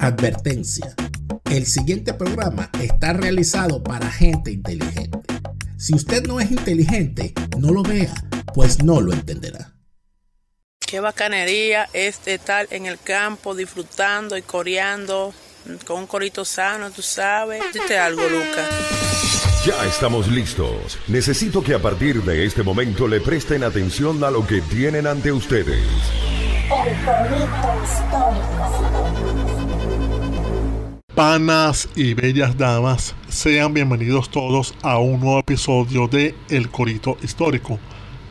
Advertencia. El siguiente programa está realizado para gente inteligente. Si usted no es inteligente, no lo vea, pues no lo entenderá. Qué bacanería Este estar en el campo disfrutando y coreando con un corito sano, tú sabes. Dite algo, Lucas. Ya estamos listos. Necesito que a partir de este momento le presten atención a lo que tienen ante ustedes. El corito histórico. Panas y bellas damas, sean bienvenidos todos a un nuevo episodio de El Corito Histórico,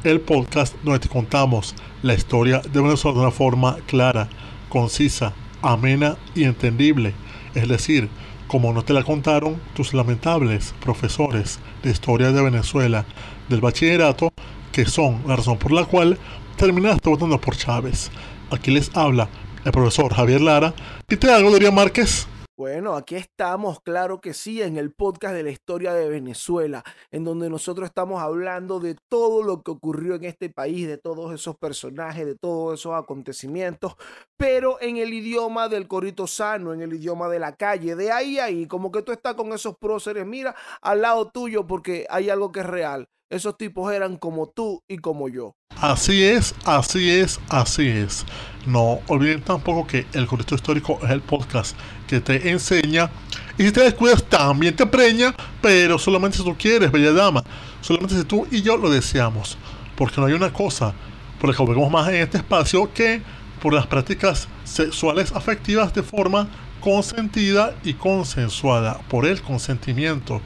el podcast donde te contamos la historia de Venezuela de una forma clara, concisa, amena y entendible, es decir, como no te la contaron tus lamentables profesores de historia de Venezuela del bachillerato, que son la razón por la cual terminaste votando por Chávez. Aquí les habla el profesor Javier Lara y te hago Márquez. Bueno, aquí estamos, claro que sí, en el podcast de la historia de Venezuela, en donde nosotros estamos hablando de todo lo que ocurrió en este país, de todos esos personajes, de todos esos acontecimientos, pero en el idioma del corrito sano, en el idioma de la calle, de ahí a ahí, como que tú estás con esos próceres, mira, al lado tuyo, porque hay algo que es real. Esos tipos eran como tú y como yo. Así es, así es, así es. No olviden tampoco que el contexto histórico es el podcast que te enseña. Y si te descuidas, también te preña, pero solamente si tú quieres, bella dama. Solamente si tú y yo lo deseamos. Porque no hay una cosa por la que vemos más en este espacio que por las prácticas sexuales afectivas de forma consentida y consensuada, por el consentimiento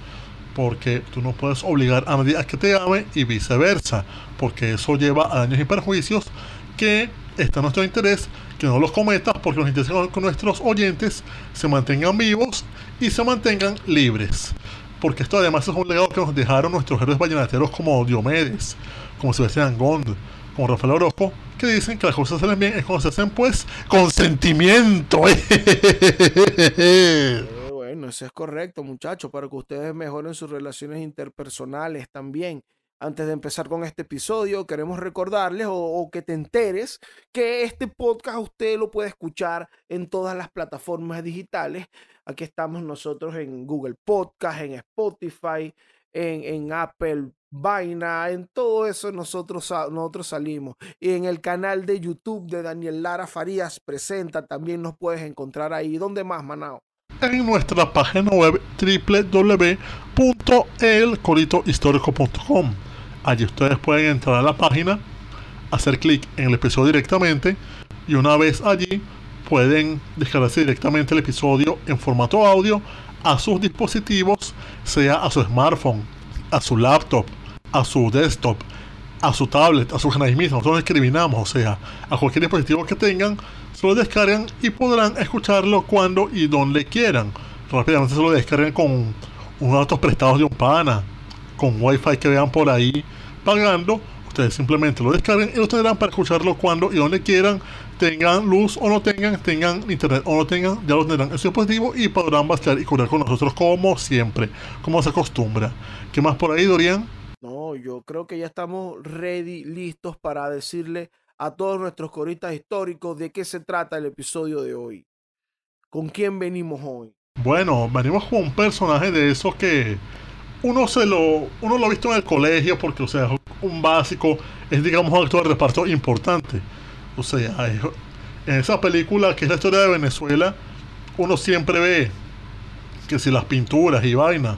porque tú no puedes obligar a nadie a que te ame y viceversa, porque eso lleva a daños y perjuicios que está en nuestro interés que no los cometas porque nos interesa que nuestros oyentes se mantengan vivos y se mantengan libres. Porque esto además es un legado que nos dejaron nuestros héroes vallenateros como Diomedes, como Sebastián Gond, como Rafael Orozco, que dicen que las cosas se bien es cuando se hacen pues con sentimiento. eso es correcto, muchachos, para que ustedes mejoren sus relaciones interpersonales también. Antes de empezar con este episodio, queremos recordarles o, que te enteres que este podcast usted lo puede escuchar en todas las plataformas digitales. Aquí estamos nosotros en Google Podcast, en Spotify, en, Apple Vaina, en todo eso nosotros, nosotros salimos. Y en el canal de YouTube de Daniel Lara Farías Presenta también nos puedes encontrar ahí. ¿Dónde más, Manao? en nuestra página web www.elcoritohistórico.com. Allí ustedes pueden entrar a la página, hacer clic en el episodio directamente y una vez allí pueden descargarse directamente el episodio en formato audio a sus dispositivos, sea a su smartphone, a su laptop, a su desktop, a su tablet, a su mismo Nosotros discriminamos, o sea, a cualquier dispositivo que tengan, lo descargan y podrán escucharlo cuando y donde quieran. Rápidamente se lo descargan con unos datos prestados de un pana, con wifi que vean por ahí pagando. Ustedes simplemente lo descarguen y lo tendrán para escucharlo cuando y donde quieran. Tengan luz o no tengan, tengan internet o no tengan, ya lo tendrán en su dispositivo y podrán bastear y curar con nosotros como siempre, como se acostumbra. ¿Qué más por ahí, Dorian? No, yo creo que ya estamos ready, listos para decirle a todos nuestros coristas históricos de qué se trata el episodio de hoy. ¿Con quién venimos hoy? Bueno, venimos con un personaje de esos que uno se lo uno lo ha visto en el colegio porque o sea, un básico es digamos un actor de reparto importante. O sea, en esa película que es la historia de Venezuela, uno siempre ve que si las pinturas y vainas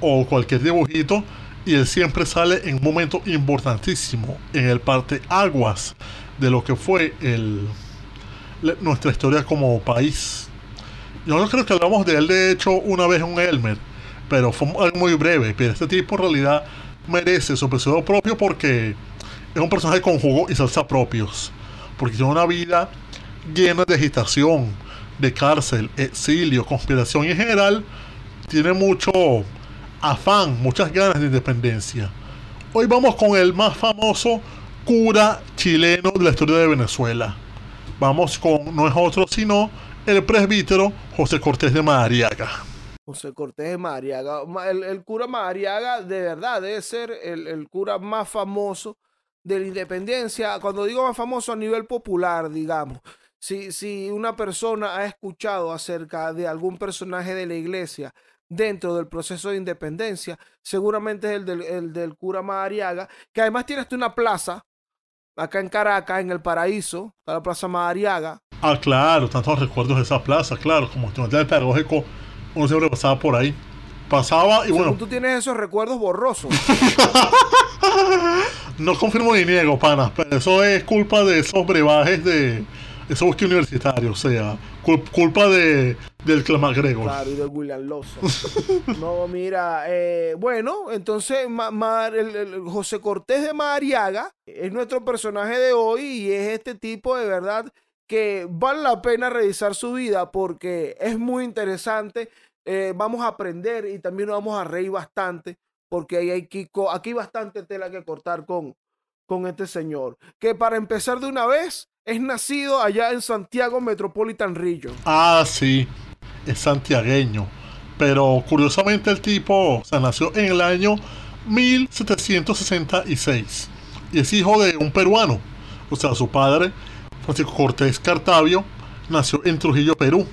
o cualquier dibujito y él siempre sale en un momento importantísimo, en el parte aguas de lo que fue el, nuestra historia como país. Yo no creo que hablamos de él, de hecho, una vez en un Elmer, pero fue muy breve. Pero este tipo en realidad merece su episodio propio porque es un personaje con jugo y salsa propios. Porque tiene una vida llena de agitación, de cárcel, exilio, conspiración y en general tiene mucho afán, muchas ganas de independencia. Hoy vamos con el más famoso cura chileno de la historia de Venezuela. Vamos con, no es otro sino, el presbítero José Cortés de Madariaga. José Cortés de Madariaga. El, cura Madariaga de verdad debe ser el, cura más famoso de la independencia. Cuando digo más famoso a nivel popular, digamos. Si, si, una persona ha escuchado acerca de algún personaje de la iglesia dentro del proceso de independencia, seguramente es el del, cura Madariaga, que además tienes tú una plaza acá en Caracas, en el Paraíso, la Plaza Madariaga. Ah, claro, tantos recuerdos de esa plaza, claro, como estudiante pedagógico, uno siempre pasaba por ahí. Pasaba y bueno. Tú tienes esos recuerdos borrosos. no confirmo ni niego, panas, pero eso es culpa de esos brebajes de es bosque universitario, o sea, culpa de, del clamagrego Claro, y del William Lawson. no, mira, eh, bueno, entonces José Cortés de Mariaga es nuestro personaje de hoy y es este tipo de verdad que vale la pena revisar su vida porque es muy interesante. Eh, vamos a aprender y también nos vamos a reír bastante porque ahí hay aquí hay bastante tela que cortar con, con este señor, que para empezar de una vez es nacido allá en Santiago Metropolitan Rillo. Ah, sí, es santiagueño. Pero curiosamente el tipo se nació en el año 1766 y es hijo de un peruano. O sea, su padre, Francisco Cortés Cartavio, nació en Trujillo, Perú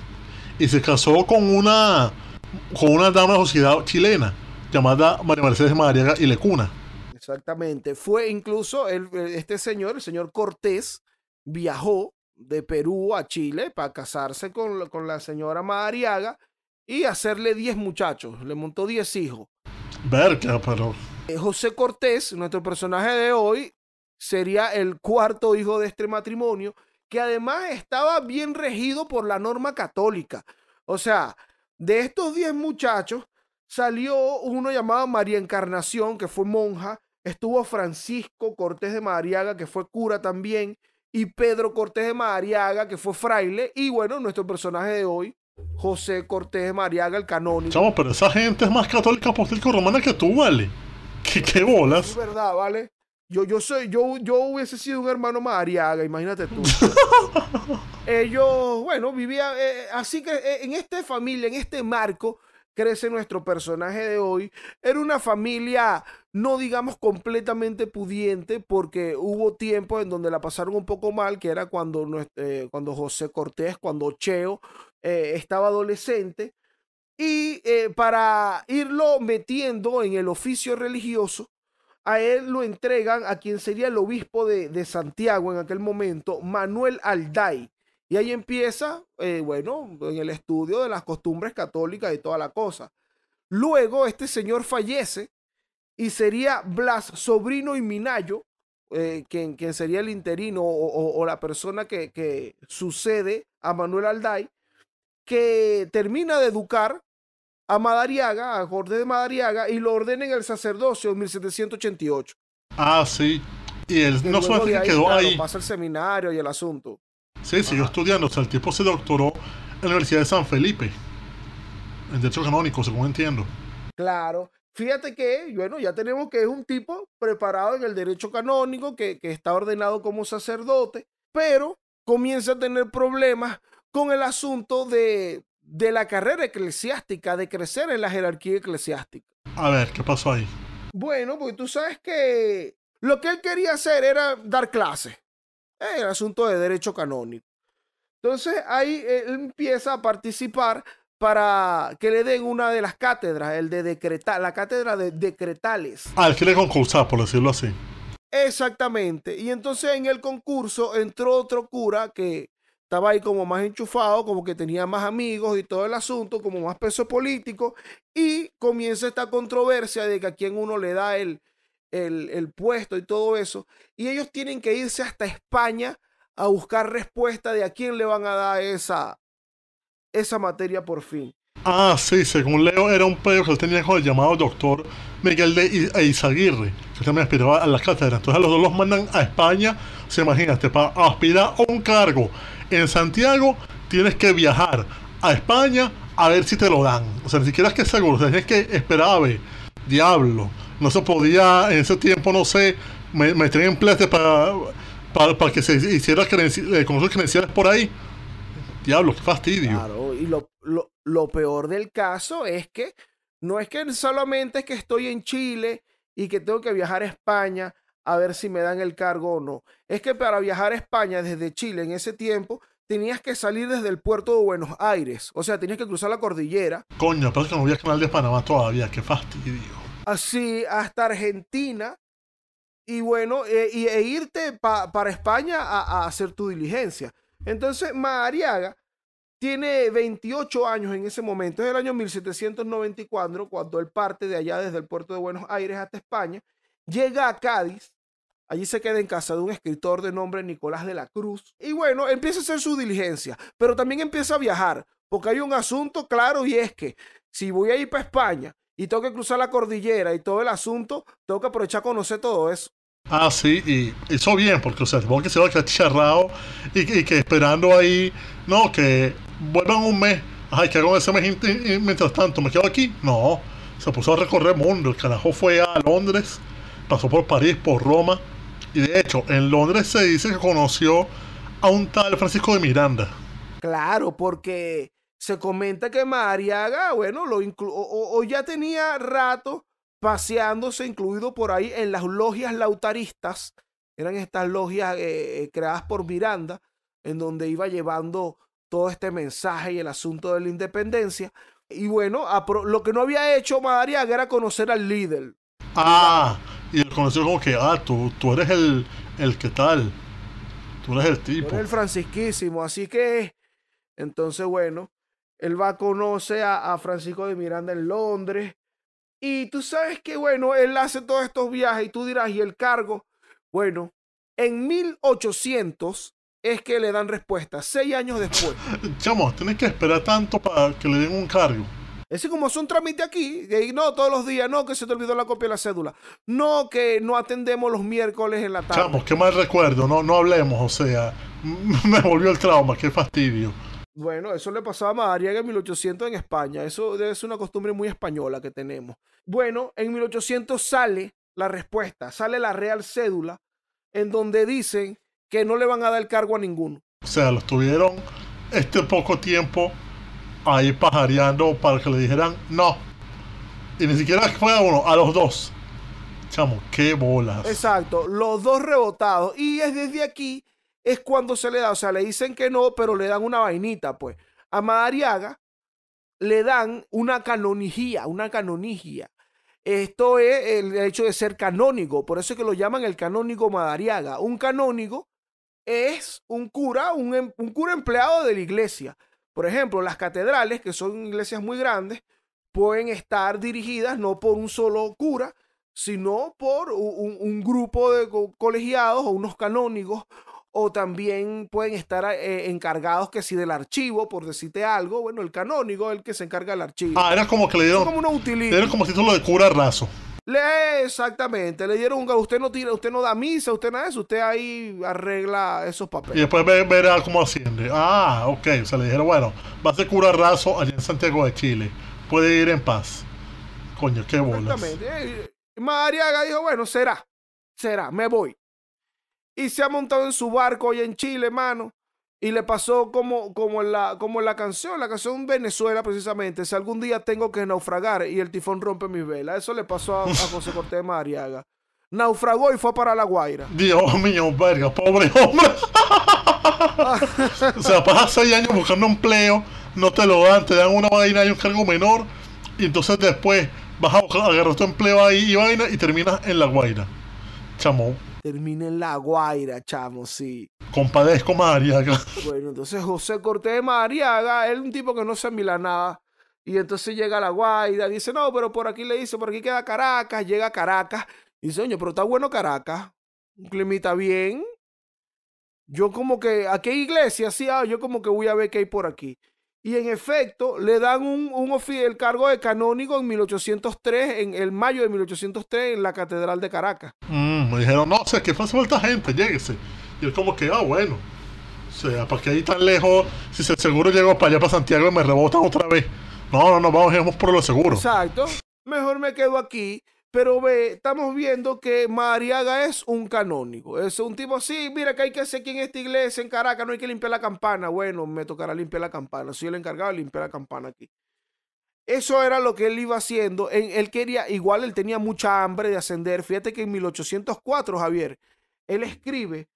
y se casó con una, con una dama de sociedad chilena llamada María Mercedes María y Lecuna Exactamente. Fue incluso eh, este señor, el señor Cortés, viajó de Perú a Chile para casarse con, la señora Madariaga y hacerle 10 muchachos. Le montó 10 hijos. Verga, pero. Eh, José Cortés, nuestro personaje de hoy, sería el cuarto hijo de este matrimonio, que además estaba bien regido por la norma católica. O sea, de estos 10 muchachos, salió uno llamado María Encarnación, que fue monja, Estuvo Francisco Cortés de Mariaga que fue cura también, y Pedro Cortés de Mariaga que fue fraile, y bueno, nuestro personaje de hoy, José Cortés de Madariaga, el canónigo. Chamo, pero esa gente es más católica apostólica romana que tú, ¿vale? ¿Qué, bolas? Es verdad, ¿vale? Yo, yo, soy, yo, yo hubiese sido un hermano Madariaga, imagínate tú. Ellos, bueno, vivía eh, eh, así que eh, en esta familia, en este marco, crece nuestro personaje de hoy, era una familia, no digamos completamente pudiente, porque hubo tiempos en donde la pasaron un poco mal, que era cuando, eh, cuando José Cortés, cuando Cheo eh, estaba adolescente, y eh, para irlo metiendo en el oficio religioso, a él lo entregan a quien sería el obispo de, de Santiago en aquel momento, Manuel Alday y ahí empieza, eh, bueno, en el estudio de las costumbres católicas y toda la cosa. Luego este señor fallece y sería Blas, sobrino y Minayo, eh, quien, sería el interino o, la persona que, sucede a Manuel Alday, que termina de educar a Madariaga, a Jorge de Madariaga, y lo ordena en el sacerdocio en 1788. Ah, sí. Y él no solamente quedó ahí. Pasa el seminario y el asunto. Sí, siguió estudiando. O sea, el tipo se doctoró en la Universidad de San Felipe. En Derecho Canónico, según entiendo. Claro. Fíjate que, bueno, ya tenemos que es un tipo preparado en el derecho canónico, que, está ordenado como sacerdote, pero comienza a tener problemas con el asunto de, de la carrera eclesiástica, de crecer en la jerarquía eclesiástica. A ver, ¿qué pasó ahí? Bueno, pues tú sabes que lo que él quería hacer era dar clases el asunto de derecho canónico. Entonces ahí eh, él empieza a participar para que le den una de las cátedras, el de decretar la cátedra de decretales. Ah, que le concursaba por decirlo así. Exactamente. Y entonces en el concurso entró otro cura que estaba ahí como más enchufado, como que tenía más amigos y todo el asunto, como más peso político, y comienza esta controversia de que a quién uno le da el, el, puesto y todo eso, y ellos tienen que irse hasta España a buscar respuesta de a quién le van a dar esa, esa materia por fin. Ah, sí, según Leo era un pedo que él tenía con el llamado doctor Miguel de e Izaguirre, que también aspiraba a las cátedras. Entonces a los dos los mandan a España, se imagínate, para aspirar a un cargo en Santiago tienes que viajar a España a ver si te lo dan. O sea, ni siquiera es que es seguro, tienes que esperar a ver. Diablo no se podía, en ese tiempo, no sé, me, en en para, para, que se hiciera con por ahí. Diablo, qué fastidio. Claro, y lo, lo, peor del caso es que no es que solamente es que estoy en Chile y que tengo que viajar a España a ver si me dan el cargo o no. Es que para viajar a España desde Chile en ese tiempo tenías que salir desde el puerto de Buenos Aires. O sea, tenías que cruzar la cordillera. Coño, pero que no voy canal de Panamá todavía, qué fastidio así hasta Argentina y bueno, eh, e, irte para España a, a, hacer tu diligencia. Entonces, Mariaga tiene 28 años en ese momento, es el año 1794, cuando él parte de allá desde el puerto de Buenos Aires hasta España, llega a Cádiz, allí se queda en casa de un escritor de nombre Nicolás de la Cruz, y bueno, empieza a hacer su diligencia, pero también empieza a viajar, porque hay un asunto claro y es que si voy a ir para España y tengo que cruzar la cordillera y todo el asunto, tengo que aprovechar a conocer todo eso. Ah, sí, y eso bien, porque o sea, supongo que se va a quedar charrado y, que esperando ahí, no, que vuelvan un mes, ay, que hago ese mes mientras tanto, ¿me quedo aquí? No, se puso a recorrer el mundo, el carajo fue a Londres, pasó por París, por Roma, y de hecho, en Londres se dice que conoció a un tal Francisco de Miranda. Claro, porque se comenta que Mariaga, bueno, lo o, ya tenía rato paseándose, incluido por ahí en las logias lautaristas, eran estas logias eh, eh, creadas por Miranda, en donde iba llevando todo este mensaje y el asunto de la independencia. Y bueno, lo que no había hecho Madariaga era conocer al líder. Ah, y conocerlo como que, ah, tú, eres el, el que tal. Tú eres el tipo. el francisquísimo. Así que, entonces, bueno, él va a conocer a, Francisco de Miranda en Londres. Y tú sabes que, bueno, él hace todos estos viajes y tú dirás, ¿y el cargo? Bueno, en 1800 es que le dan respuesta, seis años después. Chamo, tienes que esperar tanto para que le den un cargo. Ese como son trámite aquí, y no todos los días, no que se te olvidó la copia de la cédula, no que no atendemos los miércoles en la tarde. Chamo, qué mal recuerdo, no, no hablemos, o sea, me volvió el trauma, qué fastidio. Bueno, eso le pasaba a Madariaga en 1800 en España. Eso es una costumbre muy española que tenemos. Bueno, en 1800 sale la respuesta, sale la Real Cédula, en donde dicen que no le van a dar cargo a ninguno. O sea, lo tuvieron este poco tiempo ahí pajareando para que le dijeran no. Y ni siquiera fue a uno, a los dos. Chamo, qué bolas. Exacto, los dos rebotados. Y es desde aquí es cuando se le da, o sea, le dicen que no, pero le dan una vainita, pues. A Madariaga le dan una canonigía, una canonigía. Esto es el hecho de ser canónigo, por eso es que lo llaman el canónigo Madariaga. Un canónigo es un cura, em, un, cura empleado de la iglesia. Por ejemplo, las catedrales, que son iglesias muy grandes, pueden estar dirigidas no por un solo cura, sino por un, un grupo de colegiados o unos canónigos o también pueden estar eh, encargados que si del archivo, por decirte algo, bueno, el canónigo es el que se encarga del archivo. Ah, era como que le dieron, como una utilidad. como título de cura raso. Le, exactamente, le dieron un usted no tira, usted no da misa, usted nada de eso, usted ahí arregla esos papeles. Y después verá cómo asciende. Ah, ok, o sea, le dijeron, bueno, va a ser cura raso allá en Santiago de Chile, puede ir en paz. Coño, qué bolas. Exactamente. Mariaga dijo, bueno, será, será, me voy y se ha montado en su barco hoy en Chile, mano. Y le pasó como, como, en la, como la canción, la canción Venezuela precisamente, si algún día tengo que naufragar y el tifón rompe mi vela, Eso le pasó a, José Cortés Mariaga. Naufragó y fue para La Guaira. Dios mío, verga, pobre hombre. o sea, pasas seis años buscando empleo, no te lo dan, te dan una vaina y un cargo menor, y entonces después vas a buscar, tu empleo ahí y vaina y terminas en La Guaira. Chamo, termina en La Guaira, chamo, sí. Compadezco Mariaga. Bueno, entonces José Cortés Mariaga, él es un tipo que no se mila nada. Y entonces llega a La Guaira, dice, no, pero por aquí le dice, por aquí queda Caracas, llega a Caracas. dice, oye, pero está bueno Caracas, un climita bien. Yo como que, aquí hay iglesia, sí, ah, yo como que voy a ver qué hay por aquí. Y en efecto, le dan un, un el cargo de canónigo en 1803, en el mayo de 1803, en la Catedral de Caracas. Mm dijeron, no, o sea, que fue falta gente, lléguese. Y él como que, ah, bueno. O sea, ¿para qué ahí tan lejos? Si se seguro llego para allá, para Santiago, me rebotan otra vez. No, no, no, vamos, vamos por lo seguro. Exacto. Mejor me quedo aquí. Pero ve, estamos viendo que Mariaga es un canónigo. Es un tipo, así, mira que hay que hacer aquí en esta iglesia, en Caracas, no hay que limpiar la campana. Bueno, me tocará limpiar la campana. Soy el encargado de limpiar la campana aquí. Eso era lo que él iba haciendo. Él, quería, igual él tenía mucha hambre de ascender. Fíjate que en 1804, Javier, él escribe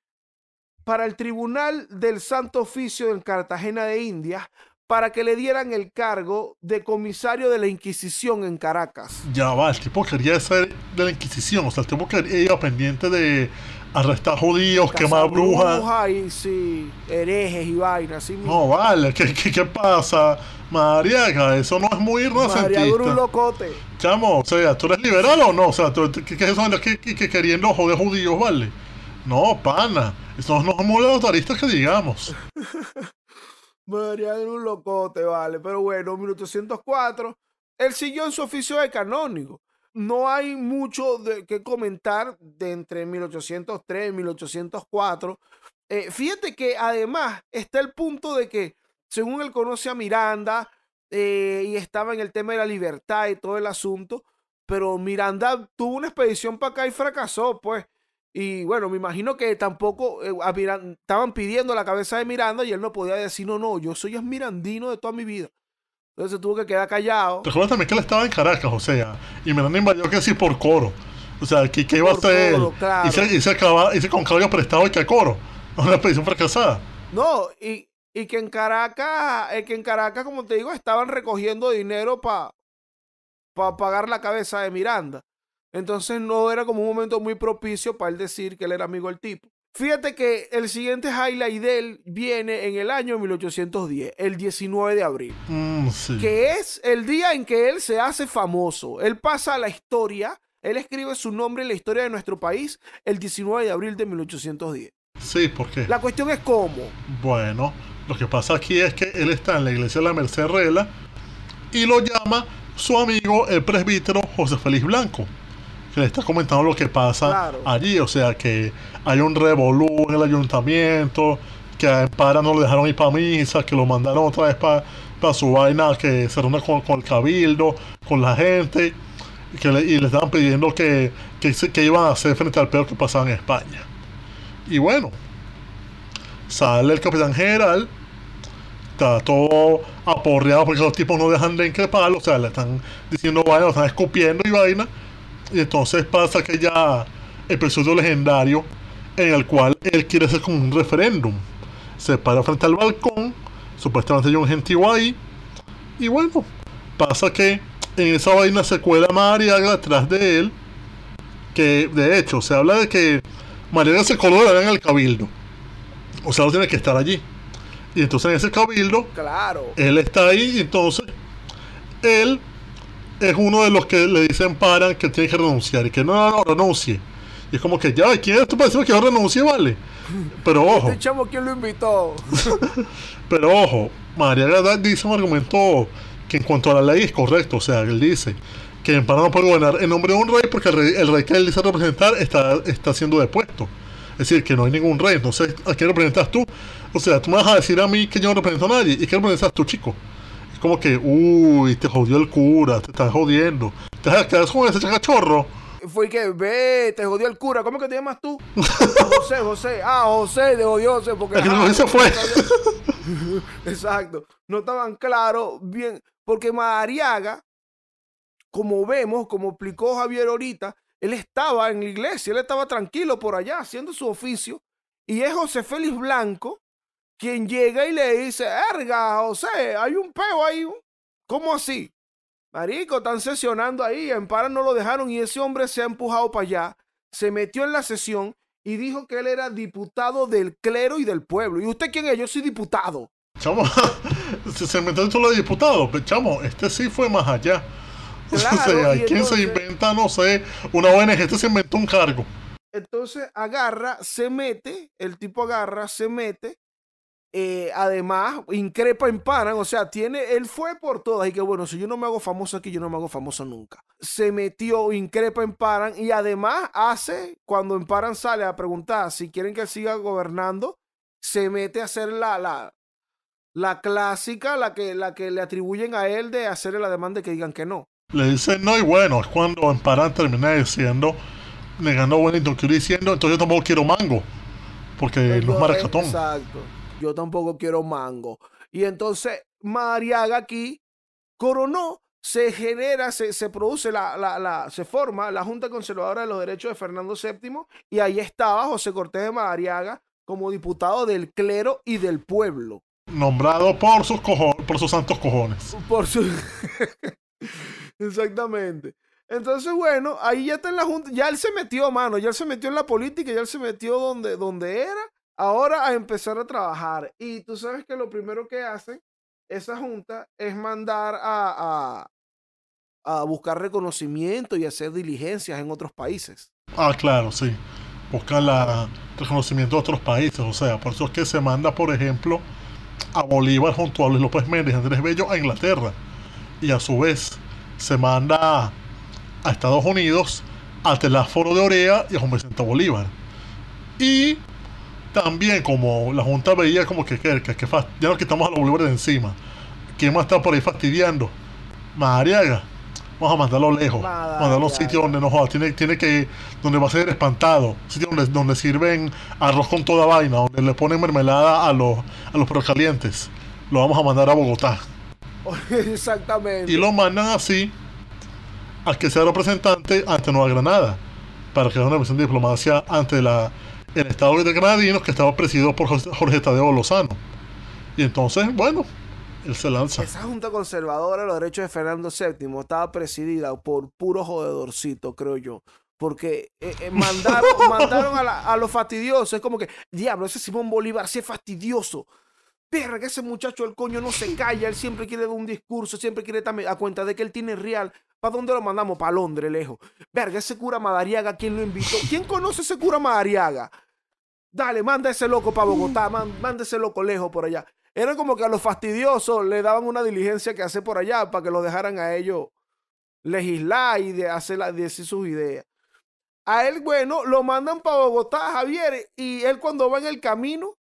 para el Tribunal del Santo Oficio en Cartagena de India para que le dieran el cargo de comisario de la Inquisición en Caracas. Ya va, el tipo quería ser de la Inquisición, o sea, el tipo que iba pendiente de arrestar judíos, quemar brujas. brujas y sí, herejes y vainas. no, vale, ¿qué, pasa? Mariaga, eso no es muy irracentista. María un locote. Chamo, o sea, ¿tú eres liberal o no? O sea, ¿qué, qué es eso que, que, que joder judíos, vale? No, pana, eso no es muy que digamos. María un locote, vale. Pero bueno, 1804 él siguió en su oficio de canónigo no hay mucho de, que comentar de entre 1803 y 1804. fíjate que además está el punto de que, según él conoce a Miranda, eh, y estaba en el tema de la libertad y todo el asunto, pero Miranda tuvo una expedición para acá y fracasó, pues. Y bueno, me imagino que tampoco eh, estaban pidiendo la cabeza de Miranda y él no podía decir, no, no, yo soy mirandino de toda mi vida. Entonces tuvo que quedar callado. Recuerda también que él estaba en Caracas, o sea, y Miranda invadió que casi por coro. O sea, ¿qué, iba a hacer? y, se, acababa y con caballo prestado y que a coro. Una expedición fracasada. No, y, y que en Caracas, eh, que en Caracas, como te digo, estaban recogiendo dinero para pagar la cabeza de Miranda. Entonces no era como un momento muy propicio para él decir que él era amigo del tipo. Fíjate que el siguiente highlight de él viene en el año 1810, el 19 de abril, mm, que es el día en que él se hace famoso. Él pasa a la historia, él escribe su nombre en la historia de nuestro país el 19 de abril de 1810. Sí, ¿por qué? La cuestión es cómo. Bueno, lo que pasa aquí es que él está en la iglesia de la Mercerrela y lo llama su amigo el presbítero José Félix Blanco le está comentando lo que pasa allí. O sea, que hay un revolú en el ayuntamiento, que a Empara no lo dejaron ir para misa, que lo mandaron otra vez para su vaina, que se reúne con, el cabildo, con la gente, que y le estaban pidiendo que, que, que iban a hacer frente al peor que pasaba en España. Y bueno, sale el capitán general, está todo aporreado porque los tipos no dejan de increparlo, o sea, le están diciendo vaina, lo están escupiendo y vaina. Y entonces pasa aquella episodio legendario en el cual él quiere hacer como un referéndum. Se para frente al balcón, supuestamente hay un gentío ahí. Y bueno, pasa que en esa vaina se cuela Mariaga atrás de él. Que de hecho se habla de que Mariaga se colora en el cabildo. O sea, no tiene que estar allí. Y entonces en ese cabildo, claro. él está ahí. Y entonces él es uno de los que le dicen para que tiene que renunciar y que no, renuncie. Y es como que ya, ¿quién es tú que yo renuncie, vale? Pero este ojo. chamo, ¿quién lo invitó? pero ojo, María dice un argumento que en cuanto a la ley es correcto. O sea, él dice que en no puede gobernar en nombre de un rey porque el rey, que él dice representar está, está siendo depuesto. Es decir, que no hay ningún rey. No sé a quién representas tú. O sea, tú me vas a decir a mí que yo no represento a nadie. ¿Y qué representas tú, chico? como que, uy, te jodió el cura, te estás jodiendo. Te quedas con ese cachorro. Fue que, ve, te jodió el cura. ¿Cómo que te llamas tú? José, José. Ah, José, te jodió José. Porque, no se fue. Exacto. No estaban claros bien. Porque Mariaga, como vemos, como explicó Javier ahorita, él estaba en la iglesia, él estaba tranquilo por allá haciendo su oficio. Y es José Félix Blanco quien llega y le dice, erga, José, hay un peo ahí. ¿Cómo así? Marico, están sesionando ahí, en para no lo dejaron y ese hombre se ha empujado para allá, se metió en la sesión y dijo que él era diputado del clero y del pueblo. ¿Y usted quién es? Yo soy diputado. Chamo, se metió en solo de diputado, pero pues, chamo, este sí fue más allá. o sea, ¿quién se inventa, no sé, una ONG? Este se inventó un cargo. Entonces agarra, se mete, el tipo agarra, se mete eh, además, increpa en Paran, o sea, tiene, él fue por todas y que bueno, si yo no me hago famoso aquí, yo no me hago famoso nunca. Se metió, increpa en Paran y además hace, cuando en Paran sale a preguntar si quieren que siga gobernando, se mete a hacer la, la, la clásica, la que, la que le atribuyen a él de hacerle la demanda de que digan que no. Le dicen no y bueno, es cuando en Paran termina diciendo, le ganó Wellington, quiero diciendo, entonces yo tampoco quiero mango, porque los es maracatón. Exacto yo tampoco quiero mango. Y entonces Mariaga aquí coronó, se genera, se, produce, la, se forma la Junta Conservadora de los Derechos de Fernando VII y ahí estaba José Cortés de Madariaga como diputado del clero y del pueblo. Nombrado por sus, cojones, por sus santos cojones. Exactamente. Entonces, bueno, ahí ya está en la Junta, ya él se metió, mano, ya él se metió en la política, ya él se metió donde, donde era ahora a empezar a trabajar. Y tú sabes que lo primero que hace esa junta es mandar a, a, buscar reconocimiento y hacer diligencias en otros países. Ah, claro, sí. Buscar la, reconocimiento de otros países. O sea, por eso es que se manda, por ejemplo, a Bolívar junto a Luis López Méndez, Andrés Bello, a Inglaterra. Y a su vez se manda a Estados Unidos, a teléfono de Orea y a Juan Vicente Bolívar. Y también como la Junta veía como que, que, que, que ya nos quitamos a los bolívares de encima. ¿Quién más está por ahí fastidiando? ¡Mariaga! Vamos a mandarlo lejos. Mandarlo a sitio donde no Tiene, tiene que. Donde va a ser espantado. Sitios donde, sirven arroz con toda vaina. Donde le ponen mermelada a los, a los procalientes. Lo vamos a mandar a Bogotá. Exactamente. Y lo mandan así a que sea representante ante Nueva Granada. Para que haga una misión de diplomacia ante la en el estado de Granadinos, que estaba presidido por Jorge Tadeo Lozano. Y entonces, bueno, él se lanza. Esa Junta Conservadora de los Derechos de Fernando VII estaba presidida por puro jodedorcito, creo yo. Porque eh, eh, mandaron, mandaron a, a, los fastidiosos. Es como que, diablo, ese Simón Bolívar sí es fastidioso verga, ese muchacho, el coño no se calla, él siempre quiere dar un discurso, siempre quiere estar a cuenta de que él tiene real. ¿Para dónde lo mandamos? Para Londres, lejos. Verga, ese cura Madariaga, ¿quién lo invitó? ¿Quién conoce ese cura Madariaga? Dale, manda ese loco para Bogotá, manda ese loco lejos por allá. Era como que a los fastidiosos le daban una diligencia que hace por allá para que lo dejaran a ellos legislar y de hacer, las de sus ideas. A él, bueno, lo mandan para Bogotá, Javier, y él cuando va en el camino,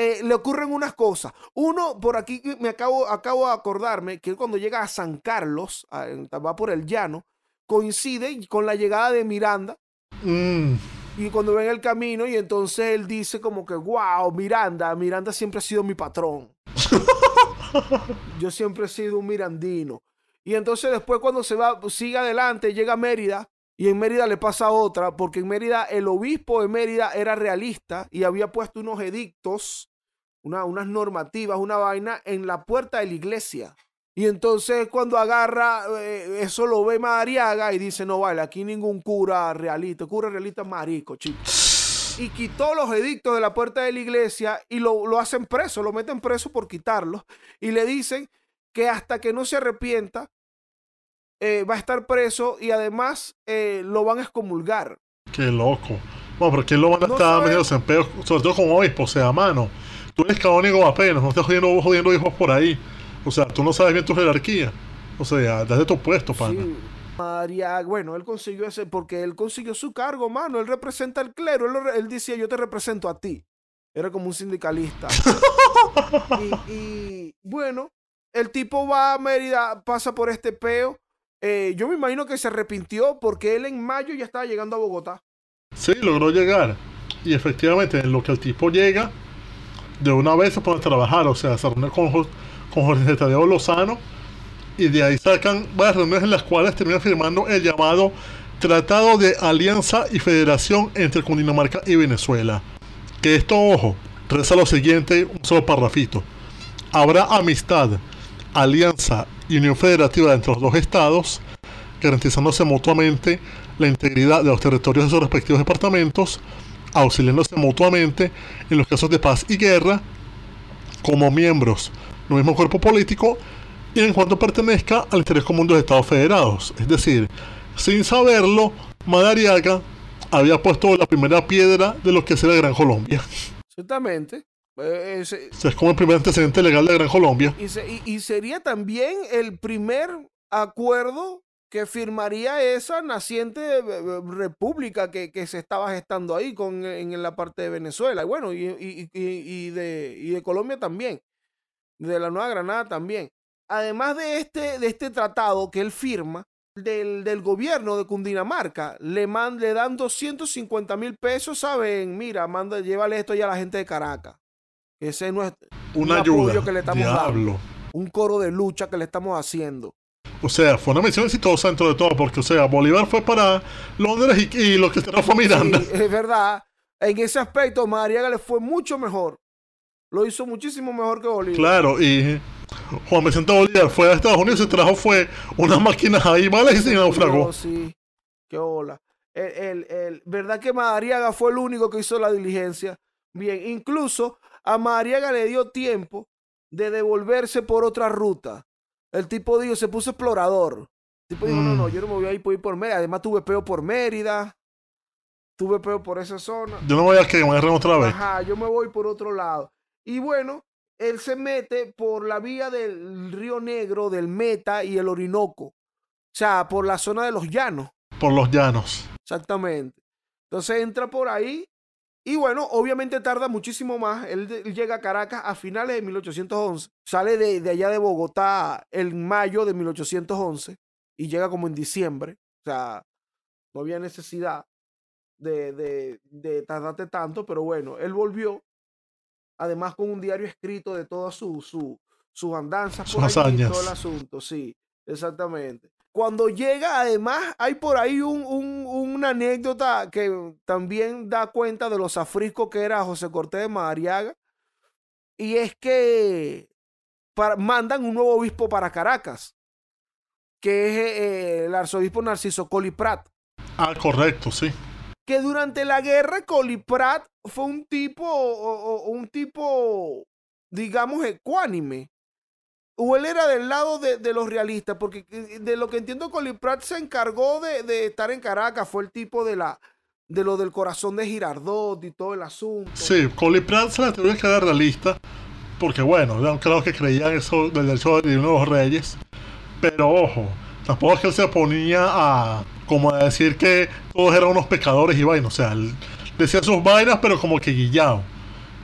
eh, le ocurren unas cosas. Uno, por aquí me acabo, acabo de acordarme que cuando llega a San Carlos, va por el llano, coincide con la llegada de Miranda. Mm. Y cuando ven el camino, y entonces él dice como que, wow, Miranda, Miranda siempre ha sido mi patrón. Yo siempre he sido un mirandino. Y entonces después cuando se va, sigue adelante, llega a Mérida, y en Mérida le pasa otra, porque en Mérida el obispo de Mérida era realista y había puesto unos edictos unas normativas, una vaina en la puerta de la iglesia. Y entonces cuando agarra, eh, eso lo ve Madariaga y dice, no vale, aquí ningún cura realista, cura realista marico, chico. Y quitó los edictos de la puerta de la iglesia y lo, hacen preso, lo meten preso por quitarlos. Y le dicen que hasta que no se arrepienta, eh, va a estar preso y además eh, lo van a excomulgar. Qué loco. Bueno, pero ¿quién lo van a estar medio en sobre todo como obispo, sea, mano. Tú eres canónigo apenas, no estás jodiendo, hijos por ahí. O sea, tú no sabes bien tu jerarquía. O sea, desde tu puesto, pana. Sí. María, bueno, él consiguió ese, porque él consiguió su cargo, mano. Él representa al clero. Él, decía, yo te represento a ti. Era como un sindicalista. y, bueno, el tipo va a Mérida, pasa por este peo. Eh, yo me imagino que se arrepintió porque él en mayo ya estaba llegando a Bogotá. Sí, logró llegar. Y efectivamente, en lo que el tipo llega, de una vez se pueden trabajar, o sea, se reúnen con, con Jorge Tadeo Lozano y de ahí sacan varias reuniones en las cuales terminan firmando el llamado Tratado de Alianza y Federación entre Cundinamarca y Venezuela. Que esto, ojo, reza lo siguiente, un solo parrafito. Habrá amistad, alianza y unión federativa entre los dos estados, garantizándose mutuamente la integridad de los territorios de sus respectivos departamentos, auxiliándose mutuamente en los casos de paz y guerra como miembros del mismo cuerpo político y en cuanto pertenezca al interés común de los Estados Federados. Es decir, sin saberlo, Madariaga había puesto la primera piedra de lo que será Gran Colombia. Exactamente. Eh, es como el primer antecedente legal de Gran Colombia. y sería también el primer acuerdo que firmaría esa naciente eh, eh, eh, república que, se estaba gestando ahí con, en, la parte de Venezuela, y bueno, y, y, de, Colombia también, de la Nueva Granada también. Además de este, de este tratado que él firma, del, del, gobierno de Cundinamarca le, le dan 250 mil pesos, saben, mira, manda, llévale esto ya a la gente de Caracas. Ese no es un ayuda, que le estamos dando. Un coro de lucha que le estamos haciendo o sea, fue una misión exitosa dentro de todo, porque, o sea, Bolívar fue para Londres y, lo que este estaba fue Miranda. es verdad. En ese aspecto, Mariaga le fue mucho mejor. Lo hizo muchísimo mejor que Bolívar. Claro, y Juan Vicente Bolívar fue a Estados Unidos y trajo fue unas máquinas ahí ¿vale? y se naufragó. sí. Qué hola. El, el, ¿Verdad que Madariaga fue el único que hizo la diligencia? Bien, incluso a Madariaga le dio tiempo de devolverse por otra ruta. El tipo dijo, se puso explorador. El tipo dijo, no, no, mm. yo no me voy a ir por, Mérida. Además tuve peo por Mérida. Tuve peo por esa zona. Yo no voy a que me voy otra vez. Ajá, yo me voy por otro lado. Y bueno, él se mete por la vía del Río Negro, del Meta y el Orinoco. O sea, por la zona de los llanos. Por los llanos. Exactamente. Entonces entra por ahí y bueno, obviamente tarda muchísimo más. Él, llega a Caracas a finales de 1811. Sale de, allá de Bogotá en mayo de 1811 y llega como en diciembre. O sea, no había necesidad de, de, tardarte tanto, pero bueno, él volvió. Además, con un diario escrito de todas sus su, su andanzas por todo el asunto, sí, exactamente. Cuando llega, además, hay por ahí una anécdota que también da cuenta de los safrisco que era José Cortés de Madariaga. Y es que mandan un nuevo obispo para Caracas, que es eh, eh, el arzobispo Narciso Coliprat. Ah, correcto, sí. Que durante la guerra Coliprat fue un tipo, un tipo, digamos, ecuánime o él era del lado de, los realistas, porque eh, de lo que entiendo, Colin Pratt se encargó de, estar en Caracas, fue el tipo de la de lo del corazón de Girardot y todo el asunto. Sí, Colin Pratt se la teoría que era realista, porque bueno, creo que creían eso del show de los Reyes, pero ojo, tampoco es que él se ponía a como decir que todos eran unos pecadores y vainas, o sea, decía sus vainas, pero como que guillado.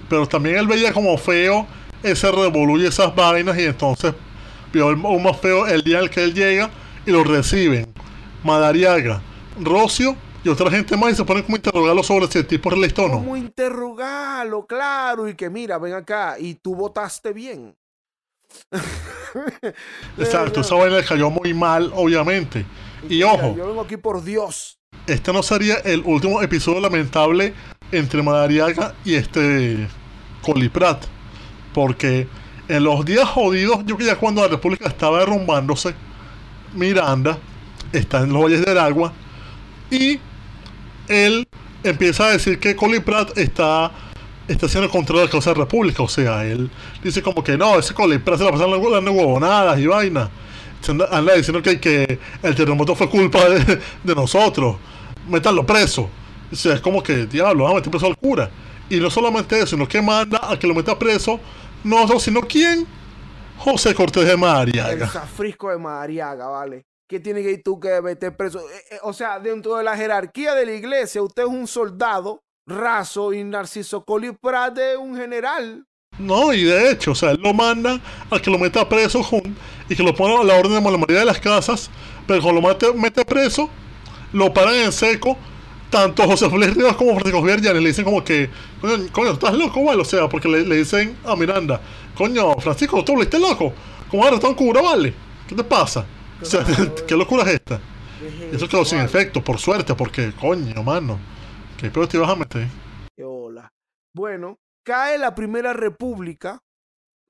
Pero también él veía como feo ese revoluye esas vainas y entonces vio un más feo el día en el que él llega y lo reciben. Madariaga, Rocio y otra gente más y se ponen como interrogarlo sobre si el tipo es listón o no. Como interrogarlo, claro, y que mira, ven acá, y tú votaste bien. Exacto, esa vaina le cayó muy mal, obviamente. Y, ojo. Yo vengo aquí por Dios. Este no sería el último episodio lamentable entre Madariaga y este Coliprat. Porque en los días jodidos, yo que ya cuando la República estaba derrumbándose, Miranda está en los valles del agua y él empieza a decir que Colin Pratt está, está haciendo de la causa de la República. O sea, él dice como que no, ese Colin Pratt se la pasan las huevonadas y vaina. Anda, diciendo que, que, el terremoto fue culpa de, nosotros. Metanlo preso. O sea, es como que, diablo, vamos a meter preso al cura. Y no solamente eso, sino que manda a que lo meta preso no sino quién. José Cortés de María El safrisco de madariaga vale. ¿Qué tiene que ir tú que meter preso? Eh, eh, o sea, dentro de la jerarquía de la iglesia, usted es un soldado raso y Narciso de es un general. No, y de hecho, o sea, él lo manda a que lo meta preso y que lo ponga a la orden de la mayoría de las casas, pero cuando lo mete, mete preso, lo paran en seco tanto José Félix como Francisco Javier le dicen como que, coño, estás loco, vale, o sea, porque le, dicen a Miranda, coño, Francisco, tú volviste loco, como ahora está en cura, vale? ¿Qué te pasa? O sea, ¿qué locura es esta? Eso quedó sin efecto, por suerte, porque, coño, mano, ¿qué pedo te ibas a meter? Hola. Bueno, cae la Primera República,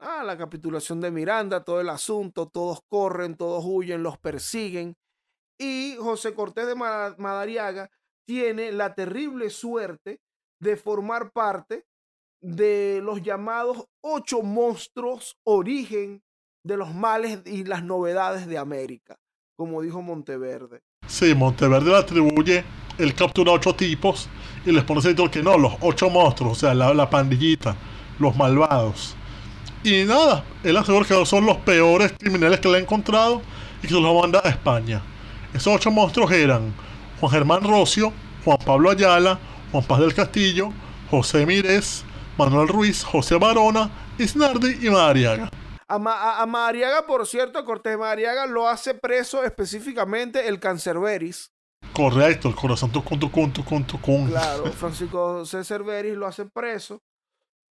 ah, la capitulación de Miranda, todo el asunto, todos corren, todos huyen, los persiguen, y José Cortés de Madariaga tiene la terrible suerte de formar parte de los llamados ocho monstruos origen de los males y las novedades de América, como dijo Monteverde. Sí, Monteverde le atribuye, El captura ocho tipos y les pone el que no, los ocho monstruos, o sea, la, pandillita, los malvados. Y nada, él asegura que son los peores criminales que le ha encontrado y que se los manda a España. Esos ocho monstruos eran Juan Germán Rocio, Juan Pablo Ayala, Juan Paz del Castillo, José Mírez, Manuel Ruiz, José Barona, Isnardi y Mariaga. A, Mariaga, por cierto, Cortés Mariaga, lo hace preso específicamente el Veris. Correcto, el corazón tucun, tucun, tucun, tucun. Claro, Francisco César Veris lo hace preso.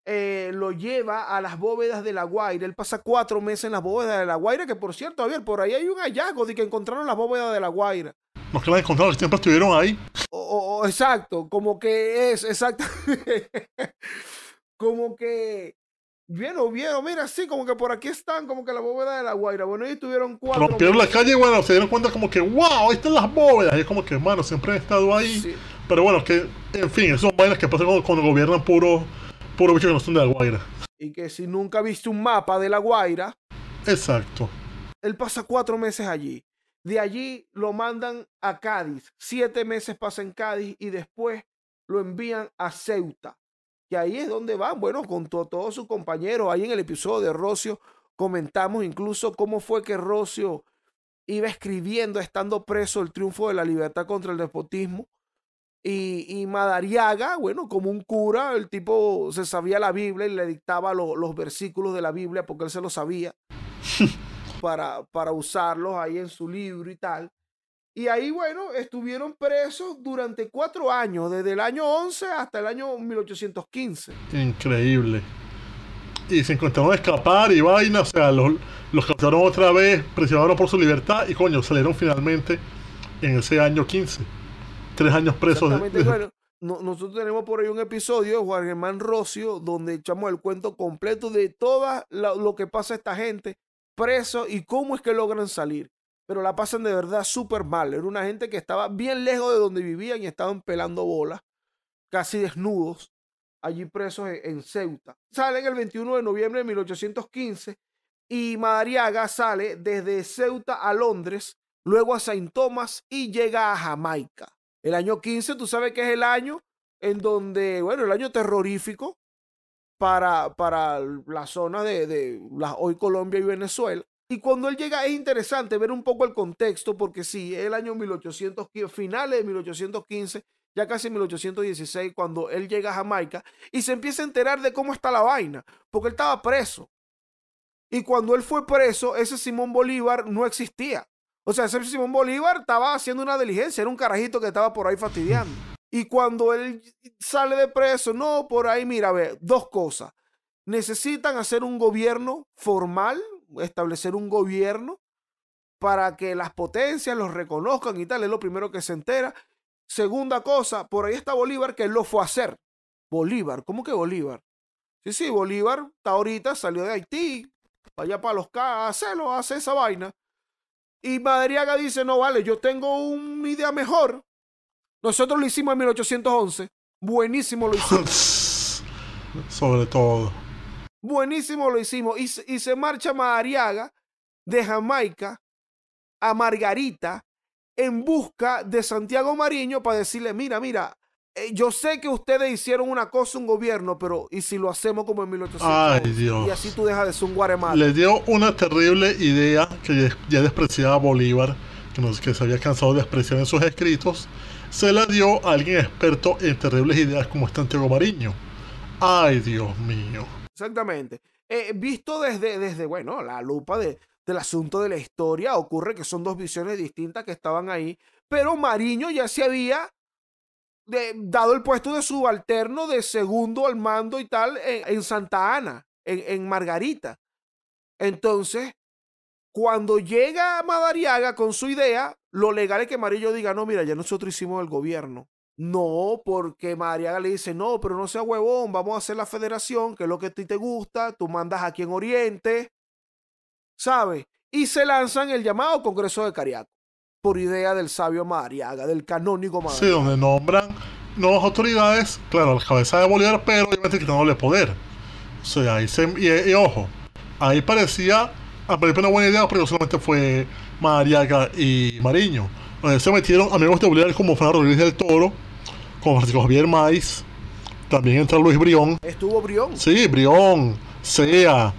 Eh, lo lleva a las bóvedas de La Guaira. Él pasa cuatro meses en las bóvedas de La Guaira, que por cierto, Javier, por ahí hay un hallazgo de que encontraron las bóvedas de La Guaira. Los clanes encontrado siempre estuvieron ahí. exacto, como que es, exacto. como que Vieron, vieron, mira, sí, como que por aquí están, como que la bóveda de la Guaira. Bueno, ellos estuvieron cuatro. Rompieron la calle, bueno, se dieron cuenta como que, wow, ahí están las bóvedas. Y es como que, hermano, siempre han estado ahí. Pero bueno, que, en fin, son vainas que pasan cuando, gobiernan puro, puro bicho que no son de la Guaira. Y que si nunca viste un mapa de la Guaira. Exacto. Él pasa cuatro meses allí. De allí lo mandan a Cádiz. Siete meses pasa en Cádiz y después lo envían a Ceuta. Y ahí es donde van, bueno, con todos sus compañeros. Ahí en el episodio de Rocio comentamos incluso cómo fue que Rocio iba escribiendo, estando preso, el triunfo de la libertad contra el despotismo. Y, Madariaga, bueno, como un cura, el tipo se sabía la Biblia y le dictaba los versículos de la Biblia porque él se lo sabía. para, para usarlos ahí en su libro y tal. Y ahí, bueno, estuvieron presos durante cuatro años, desde el año 11 hasta el año 1815. Increíble. Y se encontraron a escapar y vaina, o sea, los, los otra vez, presionaron por su libertad y coño, salieron finalmente en ese año 15. Tres años presos. nosotros tenemos por ahí un episodio de Juan Germán Rocio donde echamos el cuento completo de todo lo que pasa a esta gente presos y cómo es que logran salir. Pero la pasan de verdad súper mal. Era una gente que estaba bien lejos de donde vivían y estaban pelando bolas, casi desnudos, allí presos en Ceuta. Salen el 21 de noviembre de 1815 y Madariaga sale desde Ceuta a Londres, luego a Saint Thomas y llega a Jamaica. El año 15, tú sabes que es el año en donde, bueno, el año terrorífico, para, la zona de, la, hoy Colombia y Venezuela. Y cuando él llega es interesante ver un poco el contexto, porque sí, el año 1800, finales de 1815, ya casi 1816, cuando él llega a Jamaica y se empieza a enterar de cómo está la vaina, porque él estaba preso. Y cuando él fue preso, ese Simón Bolívar no existía. O sea, ese Simón Bolívar estaba haciendo una diligencia, era un carajito que estaba por ahí fastidiando. Y cuando él sale de preso, no, por ahí, mira, a ver, dos cosas. Necesitan hacer un gobierno formal, establecer un gobierno para que las potencias los reconozcan y tal, es lo primero que se entera. Segunda cosa, por ahí está Bolívar que él lo fue a hacer. Bolívar, ¿cómo que Bolívar? Sí, sí, Bolívar está ahorita, salió de Haití, vaya para los K, hacelo, hace esa vaina. Y Madariaga dice, no vale, yo tengo una idea mejor. Nosotros lo hicimos en 1811. Buenísimo lo hicimos. Sobre todo. Buenísimo lo hicimos. Y, se marcha Madariaga de Jamaica a Margarita en busca de Santiago Mariño para decirle, mira, mira, eh, yo sé que ustedes hicieron una cosa, un gobierno, pero ¿y si lo hacemos como en 1811? Y así tú dejas de ser un Guatemala. Le dio una terrible idea que ya despreciaba a Bolívar, que, que se había cansado de despreciar en sus escritos, se la dio a alguien experto en terribles ideas como está Santiago Mariño. Ay, Dios mío. Exactamente. He eh, visto desde, desde, bueno, la lupa de, del asunto de la historia, ocurre que son dos visiones distintas que estaban ahí, pero Mariño ya se había dado el puesto de subalterno de segundo al mando y tal en, Santa Ana, en Margarita. Entonces, cuando llega Madariaga con su idea, lo legal es que Marillo diga, no, mira, ya nosotros hicimos el gobierno. No, porque Madariaga le dice, no, pero no sea huevón, vamos a hacer la federación, que es lo que a ti te gusta, tú mandas aquí en Oriente, ¿sabes? Y se lanzan el llamado Congreso de Cariaco, por idea del sabio Madariaga, del canónico Madariaga. Sí, donde nombran nuevas autoridades, claro, la cabeza de Bolívar, pero obviamente quitándole poder. O sea, ahí se, y ojo, ahí parecía al parecer una buena idea, pero solamente fue Mariaga y Mariño. Eh, se metieron amigos de Bolívar como Fernando Rodríguez del Toro, como Francisco Javier Maiz, también entra Luis Brión. ¿Estuvo Brión? Sí, Brión, Sea,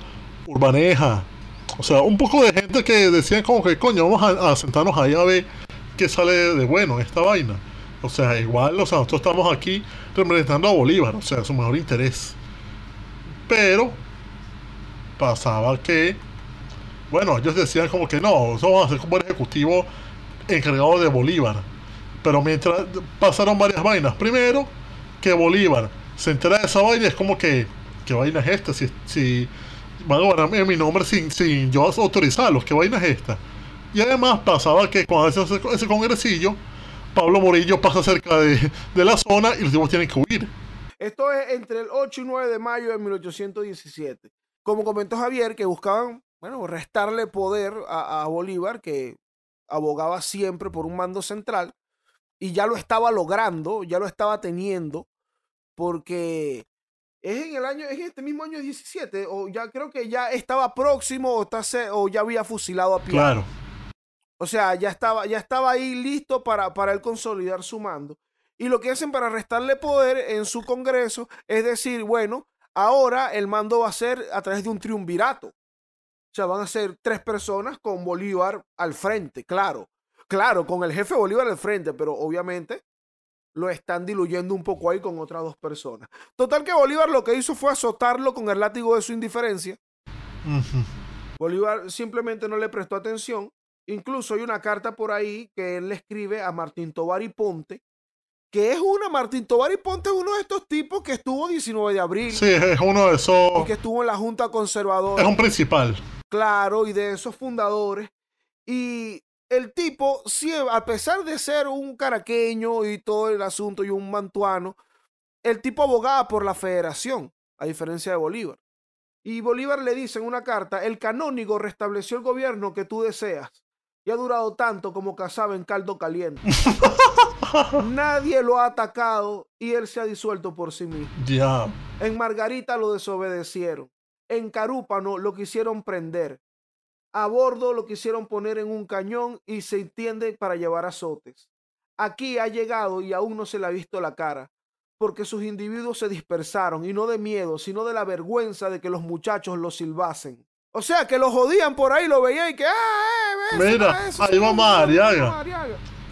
Urbaneja. O sea, un poco de gente que decían como que coño, vamos a, sentarnos ahí a ver qué sale de bueno esta vaina. O sea, igual, o sea, nosotros estamos aquí representando a Bolívar, o sea, su mayor interés. Pero pasaba que bueno, ellos decían como que no, eso vamos a ser como el ejecutivo encargado de Bolívar. Pero mientras pasaron varias vainas. Primero, que Bolívar se entera de esa vaina, es como que, ¿qué vaina es esta? Si, si van a en mi nombre sin, sin yo autorizarlos, ¿qué vaina es esta? Y además pasaba que cuando se ese, ese congresillo, Pablo Morillo pasa cerca de, de la zona y los tipos tienen que huir. Esto es entre el 8 y 9 de mayo de 1817. Como comentó Javier, que buscaban bueno, restarle poder a, Bolívar, que abogaba siempre por un mando central, y ya lo estaba logrando, ya lo estaba teniendo, porque es en el año, es en este mismo año 17, o ya creo que ya estaba próximo o, o ya había fusilado a pie. Claro. O sea, ya estaba, ya estaba ahí listo para, para él consolidar su mando. Y lo que hacen para restarle poder en su Congreso es decir, bueno, ahora el mando va a ser a través de un triunvirato. O sea, van a ser tres personas con Bolívar al frente, claro. Claro, con el jefe Bolívar al frente, pero obviamente lo están diluyendo un poco ahí con otras dos personas. Total que Bolívar lo que hizo fue azotarlo con el látigo de su indiferencia. Bolívar simplemente no le prestó atención. Incluso hay una carta por ahí que él le escribe a Martín Tobar y Ponte, que es una, Martín Tobar y Ponte uno de estos tipos que estuvo 19 de abril. Sí, es uno de esos. que estuvo en la Junta Conservadora. Es un principal. Claro, y de esos fundadores. Y el tipo, si a pesar de ser un caraqueño y todo el asunto y un mantuano, el tipo abogaba por la federación, a diferencia de Bolívar. Y Bolívar le dice en una carta, el canónigo restableció el gobierno que tú deseas y ha durado tanto como cazaba en caldo caliente. Nadie lo ha atacado y él se ha disuelto por sí mismo. Ya. En Margarita lo desobedecieron. En Carúpano lo quisieron prender. A bordo lo quisieron poner en un cañón y se entiende para llevar azotes. Aquí ha llegado y aún no se le ha visto la cara, porque sus individuos se dispersaron y no de miedo, sino de la vergüenza de que los muchachos lo silbasen. O sea, que lo jodían por ahí, lo veían y que, ¡ah, eh, Mira, ahí va Mariaga.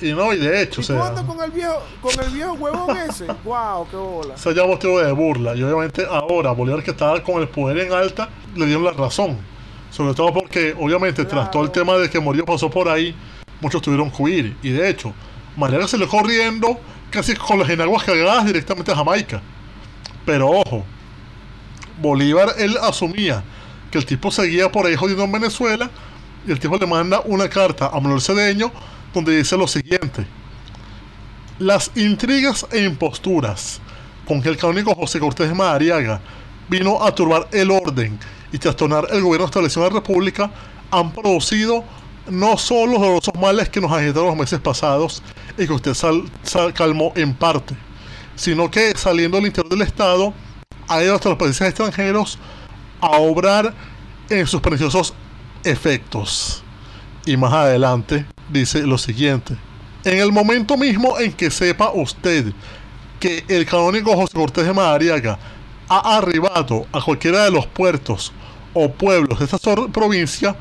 Y no, y de hecho, ¿Y con el viejo, con el viejo huevón ese? ¡Wow! ¡Qué bola! Eso ya motivo de burla. Y obviamente ahora Bolívar que estaba con el poder en alta, le dieron la razón. Sobre todo porque, obviamente, tras todo el tema de que Morillo pasó por ahí, muchos tuvieron que huir. Y de hecho, Mariana se le corriendo casi con las enaguas cagadas directamente a Jamaica. Pero ojo, Bolívar él asumía que el tipo seguía por ahí jodiendo en Venezuela y el tipo le manda una carta a Manuel Cedeño donde dice lo siguiente. Las intrigas e imposturas con que el canónigo José Cortés Madariaga vino a turbar el orden y trastornar el gobierno establecido en la República han producido no solo los dolorosos males que nos agitaron los meses pasados y que usted calmó en parte, sino que saliendo del interior del Estado ha ido hasta los países extranjeros a obrar en sus preciosos efectos. Y más adelante dice lo siguiente. En el momento mismo en que sepa usted que el canónigo José Cortés de Madariaga ha arribado a cualquiera de los puertos o pueblos de esta provincia,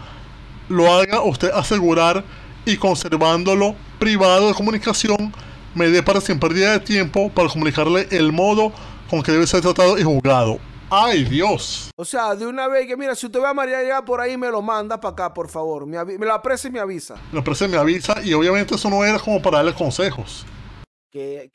lo haga usted asegurar y conservándolo privado de comunicación, me dé para sin pérdida de tiempo para comunicarle el modo con que debe ser tratado y juzgado. ¡Ay, Dios! O sea, de una vez que, mira, si usted va a María ya por ahí, me lo manda para acá, por favor. Me, me lo aprecia y me avisa. Me aprecia y me avisa. Y obviamente eso no era como para darle consejos. Qué,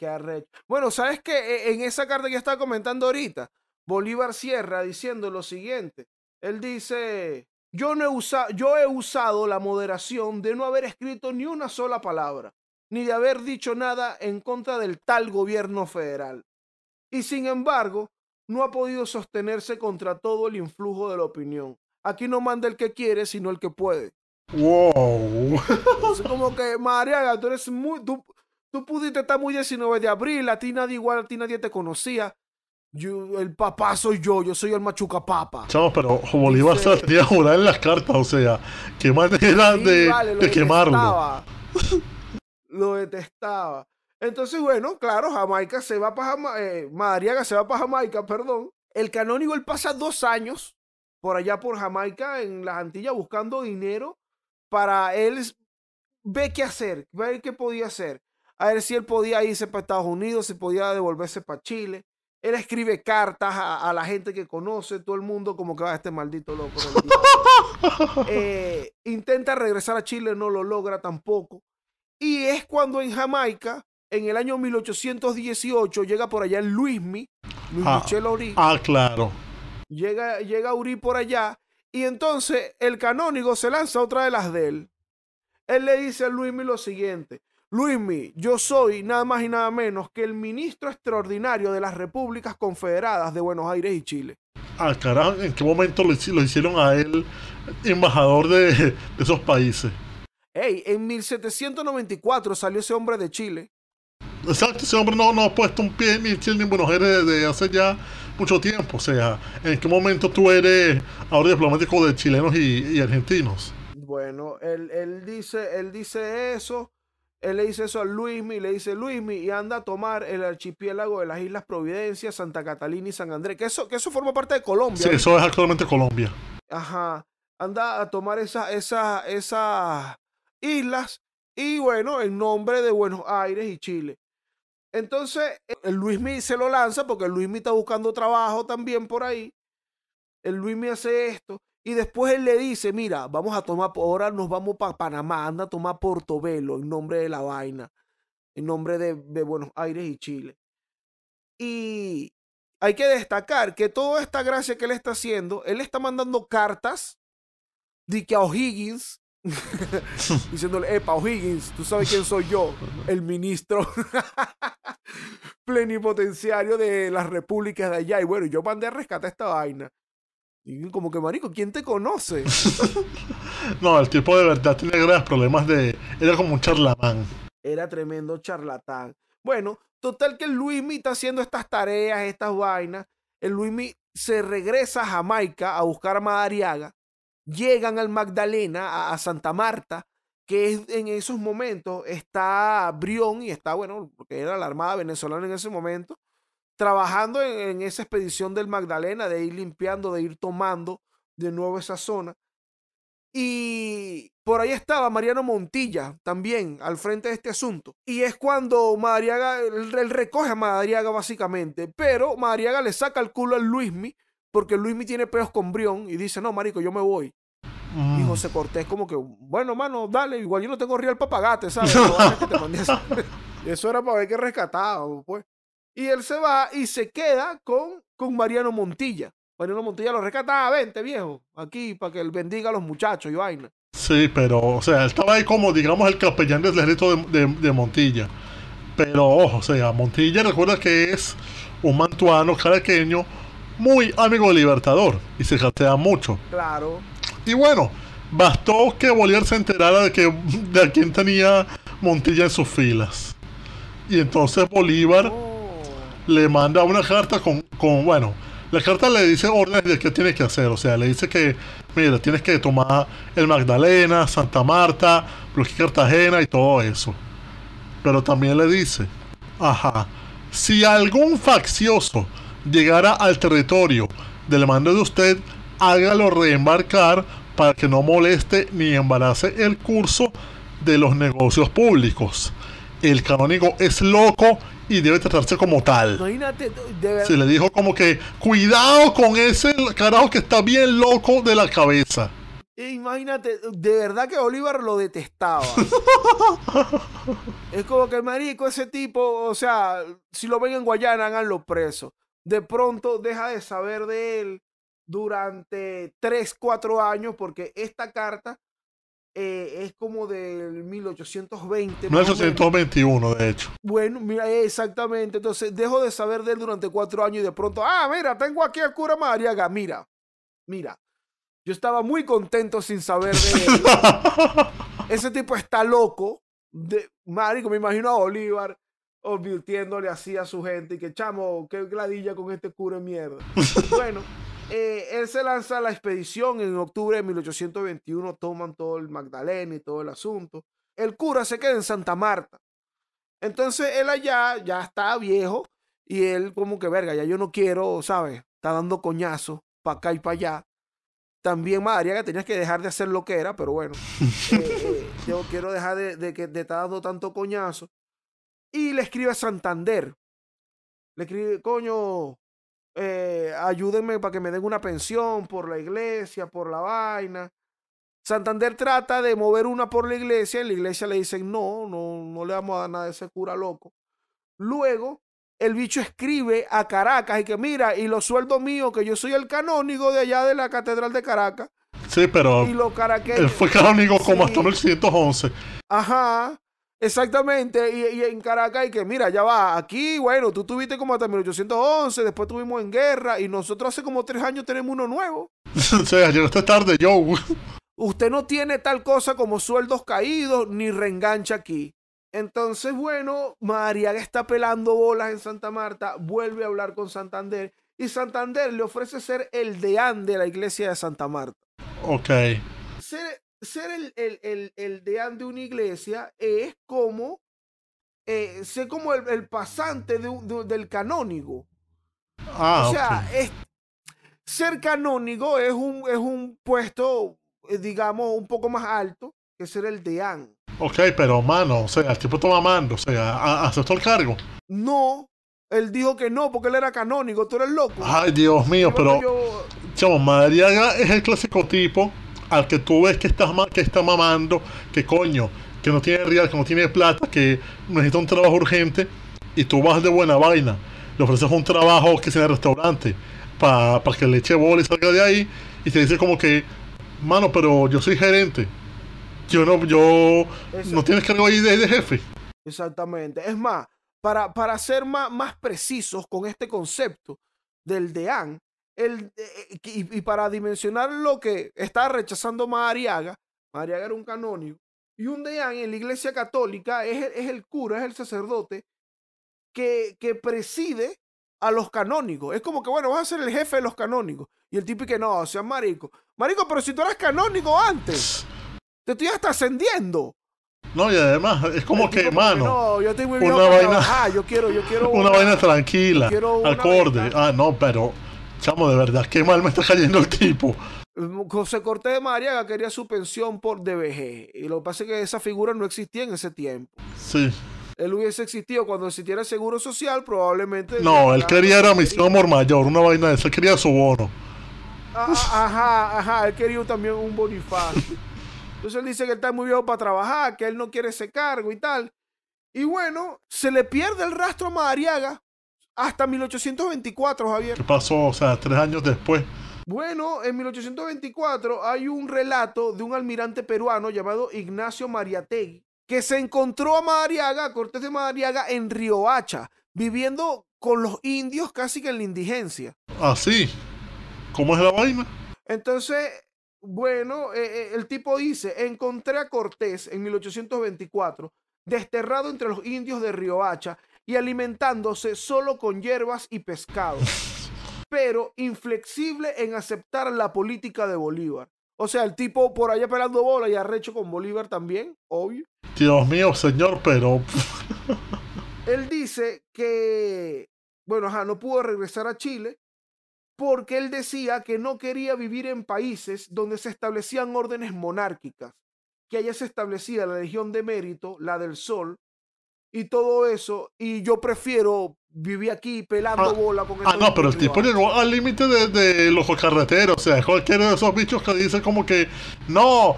Bueno, ¿sabes qué? E-, en esa carta que está estaba comentando ahorita, Bolívar Sierra diciendo lo siguiente. Él dice, yo, no he yo he usado la moderación de no haber escrito ni una sola palabra, ni de haber dicho nada en contra del tal gobierno federal. Y sin embargo, no ha podido sostenerse contra todo el influjo de la opinión. Aquí no manda el que quiere, sino el que puede. Wow. como que, María, tú eres muy. Tú, pudiste estar muy 19 de abril, a ti nadie igual, a ti nadie te conocía. Yo, el papá soy yo, yo soy el machuca papa. pero Bolívar se tenía jurar en las cartas, o sea, que más de, quemarlo. Detestaba, lo detestaba. Entonces, bueno, claro, Jamaica se va para Jamaica, eh, Madariaga se va para Jamaica, perdón. El canónigo, él pasa dos años por allá por Jamaica, en las Antillas, buscando dinero para él ve qué hacer, ver qué podía hacer. A ver si él podía irse para Estados Unidos, si podía devolverse para Chile. Él escribe cartas a, la gente que conoce, todo el mundo como que va ah, a este maldito loco. Eh, intenta regresar a Chile, no lo logra tampoco. Y es cuando en Jamaica en el año 1818 llega por allá el Luismi, Luis ah, Michel Ah, claro. Llega, llega por allá y entonces el canónigo se lanza otra de las de él. Él le dice a Luismi lo siguiente. Luismi, yo soy nada más y nada menos que el ministro extraordinario de las Repúblicas Confederadas de Buenos Aires y Chile. Ah, carajo, ¿en qué momento lo, hicieron a él embajador de, esos países? Ey, en 1794 salió ese hombre de Chile. Exacto, ese hombre no, no ha puesto un pie ni en Chile ni en Buenos Aires desde hace ya mucho tiempo. O sea, ¿en qué momento tú eres ahora diplomático de chilenos y, argentinos? Bueno, él, dice, él dice eso. Él le dice eso a Luismi le dice Luismi y anda a tomar el archipiélago de las Islas Providencia, Santa Catalina y San Andrés, que eso, que eso forma parte de Colombia. Sí, eso es actualmente Colombia. Ajá. Anda a tomar esas, esas islas y bueno, el nombre de Buenos Aires y Chile. Entonces, el Luismi se lo lanza porque el Luismi está buscando trabajo también por ahí. El Luismi hace esto. Y después él le dice, mira, vamos a tomar, ahora nos vamos para Panamá, anda a tomar Portobelo en nombre de la vaina, en nombre de, de Buenos Aires y Chile. Y hay que destacar que toda esta gracia que él está haciendo, él está mandando cartas de que a O'Higgins diciéndole, Epa O'Higgins, tú sabes quién soy yo, el ministro plenipotenciario de las repúblicas de allá. Y bueno, yo mandé a rescatar esta vaina. Y como que, marico, ¿quién te conoce? no, el tipo de verdad tiene grandes problemas de... Era como un charlatán. Era tremendo charlatán. Bueno, total que el Luismi está haciendo estas tareas, estas vainas. El Luismi se regresa a Jamaica a buscar a Madariaga llegan al Magdalena, a, Santa Marta, que en esos momentos está Brión y está, bueno, porque era la Armada venezolana en ese momento, trabajando en, en, esa expedición del Magdalena, de ir limpiando, de ir tomando de nuevo esa zona. Y por ahí estaba Mariano Montilla también al frente de este asunto. Y es cuando Madariaga, él recoge a Madariaga básicamente, pero Madariaga le saca el culo al Luismi porque Luismi tiene peos con Brión y dice, no, marico, yo me voy. Y mm. José Cortés como que, bueno, mano, dale, igual yo no tengo real para pagarte, ¿sabes? Eso era para ver que rescatado, pues. Y él se va y se queda con, con Mariano Montilla. Mariano Montilla lo rescataba, vente viejo, aquí para que él bendiga a los muchachos y vaina. Sí, pero, o sea, él estaba ahí como, digamos, el capellán del ejército de, de, de Montilla. Pero, ojo, o sea, Montilla recuerda que es un mantuano caraqueño muy amigo de Libertador y se jatea mucho. Claro. Y bueno, bastó que Bolívar se enterara de, que, de quién tenía Montilla en sus filas. Y entonces Bolívar oh. le manda una carta con, bueno, la carta le dice órdenes de qué tiene que hacer. O sea, le dice que, mira, tienes que tomar el Magdalena, Santa Marta, Brusque Cartagena y todo eso. Pero también le dice, ajá, si algún faccioso llegara al territorio del mando de usted, hágalo reembarcar para que no moleste ni embarace el curso de los negocios públicos. El canónigo es loco y debe tratarse como tal. Se le dijo como que, cuidado con ese carajo que está bien loco de la cabeza. E imagínate, de verdad que Bolívar lo detestaba. es como que el marico, ese tipo, o sea, si lo ven en Guayana, háganlo preso de pronto deja de saber de él durante 3, 4 años, porque esta carta eh, es como del 1820. 1821, de hecho. Bueno, mira, exactamente. Entonces, dejo de saber de él durante 4 años y de pronto, ah, mira, tengo aquí a cura Mariaga, mira, mira. Yo estaba muy contento sin saber de él. Ese tipo está loco. De, marico, me imagino a Bolívar Obvirtiéndole así a su gente y que chamo, qué gladilla con este cura de mierda. bueno, eh, él se lanza a la expedición en octubre de 1821, toman todo el Magdalena y todo el asunto. El cura se queda en Santa Marta. Entonces él allá ya está viejo y él como que verga, ya yo no quiero, ¿sabes? Está dando coñazo para acá y para allá. También María que tenías que dejar de hacer lo que era, pero bueno, eh, eh, yo quiero dejar de, de, te de dando tanto coñazo y le escribe a Santander. Le escribe, coño, eh, ayúdenme para que me den una pensión por la iglesia, por la vaina. Santander trata de mover una por la iglesia y la iglesia le dice: no, no, no le vamos a dar nada a ese cura loco. Luego, el bicho escribe a Caracas y que mira, y los sueldos mío que yo soy el canónigo de allá de la Catedral de Caracas. Sí, pero... Y Él fue canónigo como hasta el 111 Ajá. Exactamente, y, en Caracas, que mira, ya va, aquí, bueno, tú tuviste como hasta 1811, después tuvimos en guerra, y nosotros hace como tres años tenemos uno nuevo. o sea, yo no está tarde, yo. Usted no tiene tal cosa como sueldos caídos ni reengancha aquí. Entonces, bueno, Mariaga está pelando bolas en Santa Marta, vuelve a hablar con Santander, y Santander le ofrece ser el deán de la iglesia de Santa Marta. Ok ser el, deán de una iglesia es como eh, ser como el, pasante de, del canónigo. o ah, sea, ser canónigo es un, es un puesto, eh, digamos, un poco más alto que ser el deán. Ok, pero mano, o sea, el tipo toma mando, o sea, aceptó el cargo. No, él dijo que no, porque él era canónigo, tú eres loco. Ay, Dios mío, pero. Yo... Chamo, es el clásico tipo al que tú ves que está, que está mamando, que coño, que no tiene real, que no tiene plata, que necesita un trabajo urgente, y tú vas de buena vaina, le ofreces un trabajo que sea en el restaurante, para que le eche bola y salga de ahí, y te dice como que, mano, pero yo soy gerente, yo no, yo, no tienes que ir de, jefe. Exactamente, es más, para, para ser más, más precisos con este concepto del DEAN, el, eh, eh, y, para dimensionar lo que está rechazando Mariaga, Mariaga era un canónigo, y un deán en la iglesia católica es, el cura, es el sacerdote que, preside a los canónicos, Es como que, bueno, vas a ser el jefe de los canónicos Y el tipo que no, sea marico. Marico, pero si tú eras canónico antes, te estoy hasta ascendiendo. No, y además, es como que, mano. No, yo estoy muy una vaina, ah, quiero, yo Una, vaina tranquila, acorde. Ah, no, pero Chamo, de verdad, qué mal me está cayendo el tipo. José Cortés de Mariaga quería su pensión por DBG. Y lo que pasa es que esa figura no existía en ese tiempo. Sí. Él hubiese existido cuando existiera el seguro social, probablemente. No, él quería era misión amor mayor, una vaina de eso. él quería su bono. Ah, ah, ajá, ajá, él quería también un bonifacio. Entonces él dice que está muy viejo para trabajar, que él no quiere ese cargo y tal. Y bueno, se le pierde el rastro a Madariaga hasta 1824, Javier. ¿Qué pasó? O sea, tres años después. Bueno, en 1824 hay un relato de un almirante peruano llamado Ignacio Mariategui, que se encontró a Madariaga, a Cortés de Madariaga, en Riohacha, viviendo con los indios casi que en la indigencia. ¿Ah, sí? ¿Cómo es la vaina? Entonces, bueno, eh, eh, el tipo dice, encontré a Cortés en 1824, desterrado entre los indios de Riohacha, y alimentándose solo con hierbas y pescado. pero inflexible en aceptar la política de Bolívar. O sea, el tipo por allá pelando bola y arrecho con Bolívar también, obvio. Dios mío, señor, pero... él dice que, bueno, ajá, no pudo regresar a Chile porque él decía que no quería vivir en países donde se establecían órdenes monárquicas, que allá se establecía la Legión de Mérito, la del Sol, y todo eso, y yo prefiero vivir aquí pelando ah, bola con Ah, no, pero el tipo llegó al límite de, los carreteros, o sea, cualquiera de esos bichos que dice como que, no,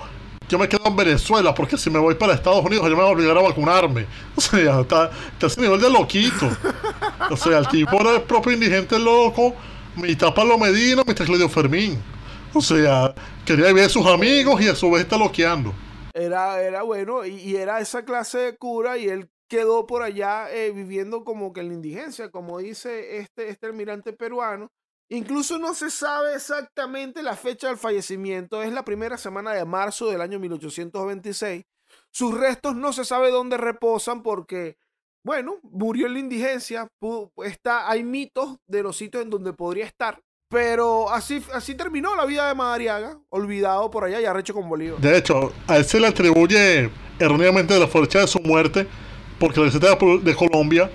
yo me quedo en Venezuela, porque si me voy para Estados Unidos, yo me voy a obligar a vacunarme. O sea, está, está ese nivel de loquito. O sea, el tipo era el propio indigente loco, mitad Pablo Medina, mitad Claudio Fermín. O sea, quería ver sus amigos y a su vez está loqueando. Era, era bueno, y, y, era esa clase de cura, y él quedó por allá eh, viviendo como que en la indigencia, como dice este, este almirante peruano. Incluso no se sabe exactamente la fecha del fallecimiento, es la primera semana de marzo del año 1826. Sus restos no se sabe dónde reposan porque, bueno, murió en la indigencia, está, hay mitos de los sitios en donde podría estar, pero así, así terminó la vida de Madariaga, olvidado por allá y arrecho con Bolívar. De hecho, a él se le atribuye erróneamente la fecha de su muerte porque la Universidad de Colombia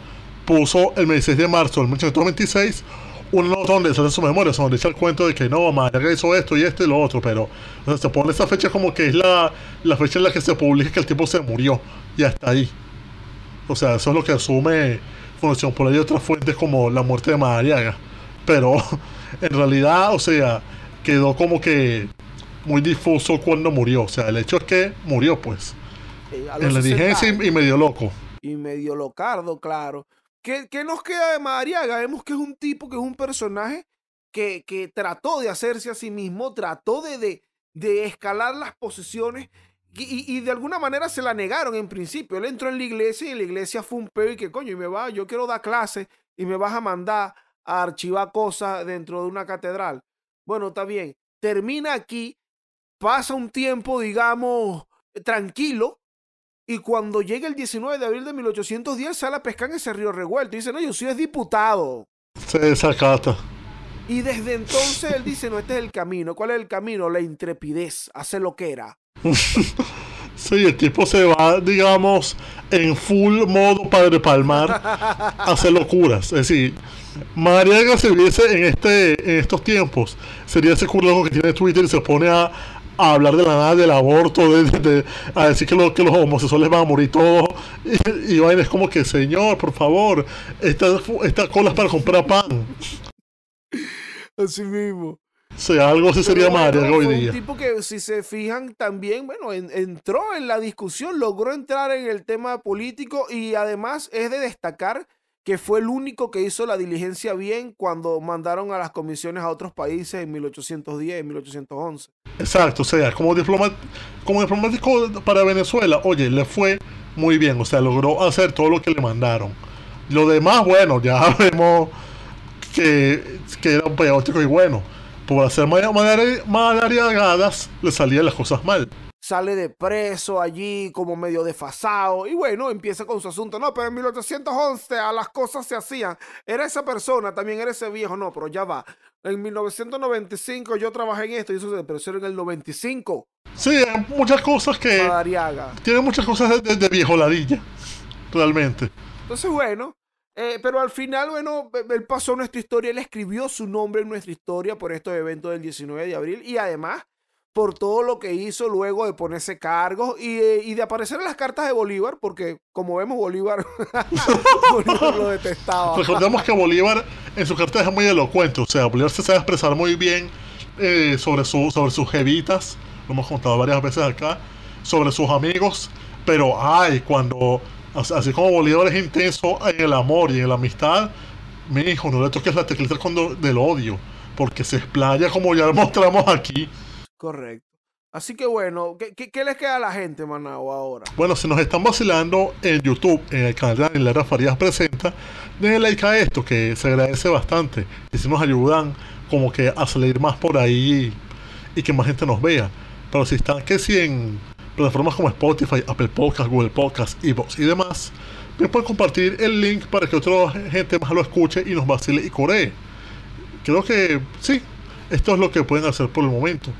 puso el 26 de marzo de 1826 un nota donde se su memoria, donde echa el cuento de que no, Madariaga hizo esto y esto y lo otro, pero se pone esa fecha como que es la, fecha en la que se publica que el tipo se murió y hasta ahí. O sea, eso es lo que asume Fundación. Por ahí otras fuentes como la muerte de Madariaga, pero en realidad, o sea, quedó como que muy difuso cuando murió. O sea, el hecho es que murió, pues. Eh, en la diligencia y, y medio loco y medio locardo, claro. ¿Qué, nos queda de María Vemos que es un tipo, que es un personaje que, que trató de hacerse a sí mismo, trató de, de, escalar las posiciones y, y, de alguna manera se la negaron en principio. Él entró en la iglesia y la iglesia fue un peo y que coño, y me va, yo quiero dar clases y me vas a mandar a archivar cosas dentro de una catedral. Bueno, está bien. Termina aquí, pasa un tiempo, digamos, tranquilo, y cuando llega el 19 de abril de 1810, sale a pescar en ese río revuelto. Y dice, no, yo soy diputado. Se desacata. Y desde entonces él dice, no, este es el camino. ¿Cuál es el camino? La intrepidez, hace lo que era. sí, el tipo se va, digamos, en full modo Padre Palmar a hacer locuras. Es decir, Mariaga se viese en, este, estos tiempos, sería ese curioso que tiene Twitter y se pone a a hablar de la nada del aborto, de, a decir que, los que los homosexuales van a morir todos. Y, y es como que, señor, por favor, estas esta colas para comprar pan. Así mismo. O sea, algo así sería Mario hoy día. Un tipo que, si se fijan, también, bueno, entró en la discusión, logró entrar en el tema político y además es de destacar que fue el único que hizo la diligencia bien cuando mandaron a las comisiones a otros países en 1810 1811. Exacto, o sea, como, como diplomático para Venezuela, oye, le fue muy bien, o sea, logró hacer todo lo que le mandaron. Lo demás, bueno, ya vemos que, que era un peótico y bueno, por hacer malas le salían las cosas mal sale de preso allí como medio desfasado y bueno, empieza con su asunto. No, pero en 1811 a las cosas se hacían. Era esa persona, también era ese viejo, no, pero ya va. En 1995 yo trabajé en esto y eso se depreció en el 95. Sí, hay muchas cosas que... Madariaga. Tiene muchas cosas desde viejo ladilla, realmente. Entonces, bueno, eh, pero al final, bueno, él pasó nuestra historia, él escribió su nombre en nuestra historia por estos eventos del 19 de abril y además por todo lo que hizo luego de ponerse cargos y, de aparecer en las cartas de Bolívar, porque como vemos Bolívar, lo detestaba. Pues recordemos que Bolívar en sus cartas es muy elocuente, o sea, Bolívar se sabe expresar muy bien eh, sobre, su, sobre sus jevitas, lo hemos contado varias veces acá, sobre sus amigos, pero ay, cuando, así como Bolívar es intenso en el amor y en la amistad, mi hijo, no le toques la teclita cuando, del odio, porque se explaya como ya mostramos aquí. Correcto. Así que bueno, ¿qué, les queda a la gente, Manao, ahora? Bueno, si nos están vacilando en YouTube, en el canal de Lara Farías Presenta, denle like a esto, que se agradece bastante. Y si nos ayudan como que a salir más por ahí y que más gente nos vea. Pero si están que si en plataformas como Spotify, Apple Podcasts, Google Podcasts, Evox y demás, bien pueden compartir el link para que otra gente más lo escuche y nos vacile y coree. Creo que sí, esto es lo que pueden hacer por el momento.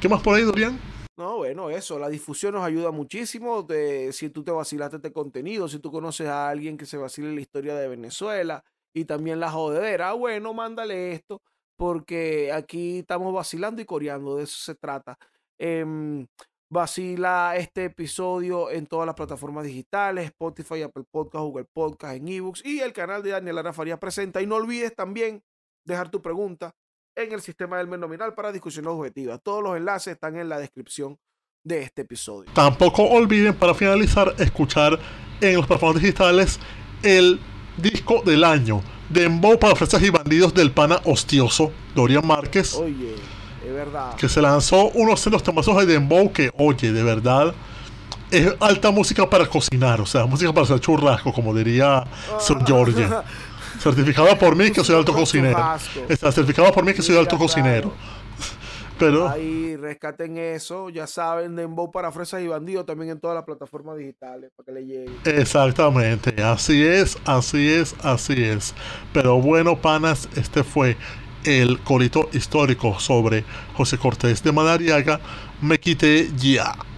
¿Qué más por ahí, Dorian? No, bueno, eso, la difusión nos ayuda muchísimo. De, si tú te vacilaste este contenido, si tú conoces a alguien que se vacile la historia de Venezuela y también la jodedera, ah, bueno, mándale esto, porque aquí estamos vacilando y coreando, de eso se trata. Em, vacila este episodio en todas las plataformas digitales, Spotify, Apple Podcast, Google Podcast, en eBooks y el canal de Daniel Arafaría presenta. Y no olvides también dejar tu pregunta en el sistema del nominal para discusión objetiva. Todos los enlaces están en la descripción de este episodio. Tampoco olviden para finalizar escuchar en los plataformas digitales el disco del año. Dembow para fresas y bandidos del pana hostioso Dorian Márquez. Oye, es verdad. Que se lanzó unos de los temazos de Dembow que, oye, de verdad, es alta música para cocinar, o sea, música para hacer churrasco, como diría ah, Sir George. Certificado por mí que soy alto cocinero. Está certificado por mí que soy alto cocinero. Pero... Ahí rescaten eso, ya saben, de Dembow para fresas y bandidos también en todas las plataformas digitales para que le llegue. Exactamente, así es, así es, así es. Pero bueno, panas, este fue el colito histórico sobre José Cortés de Madariaga. Me quité ya.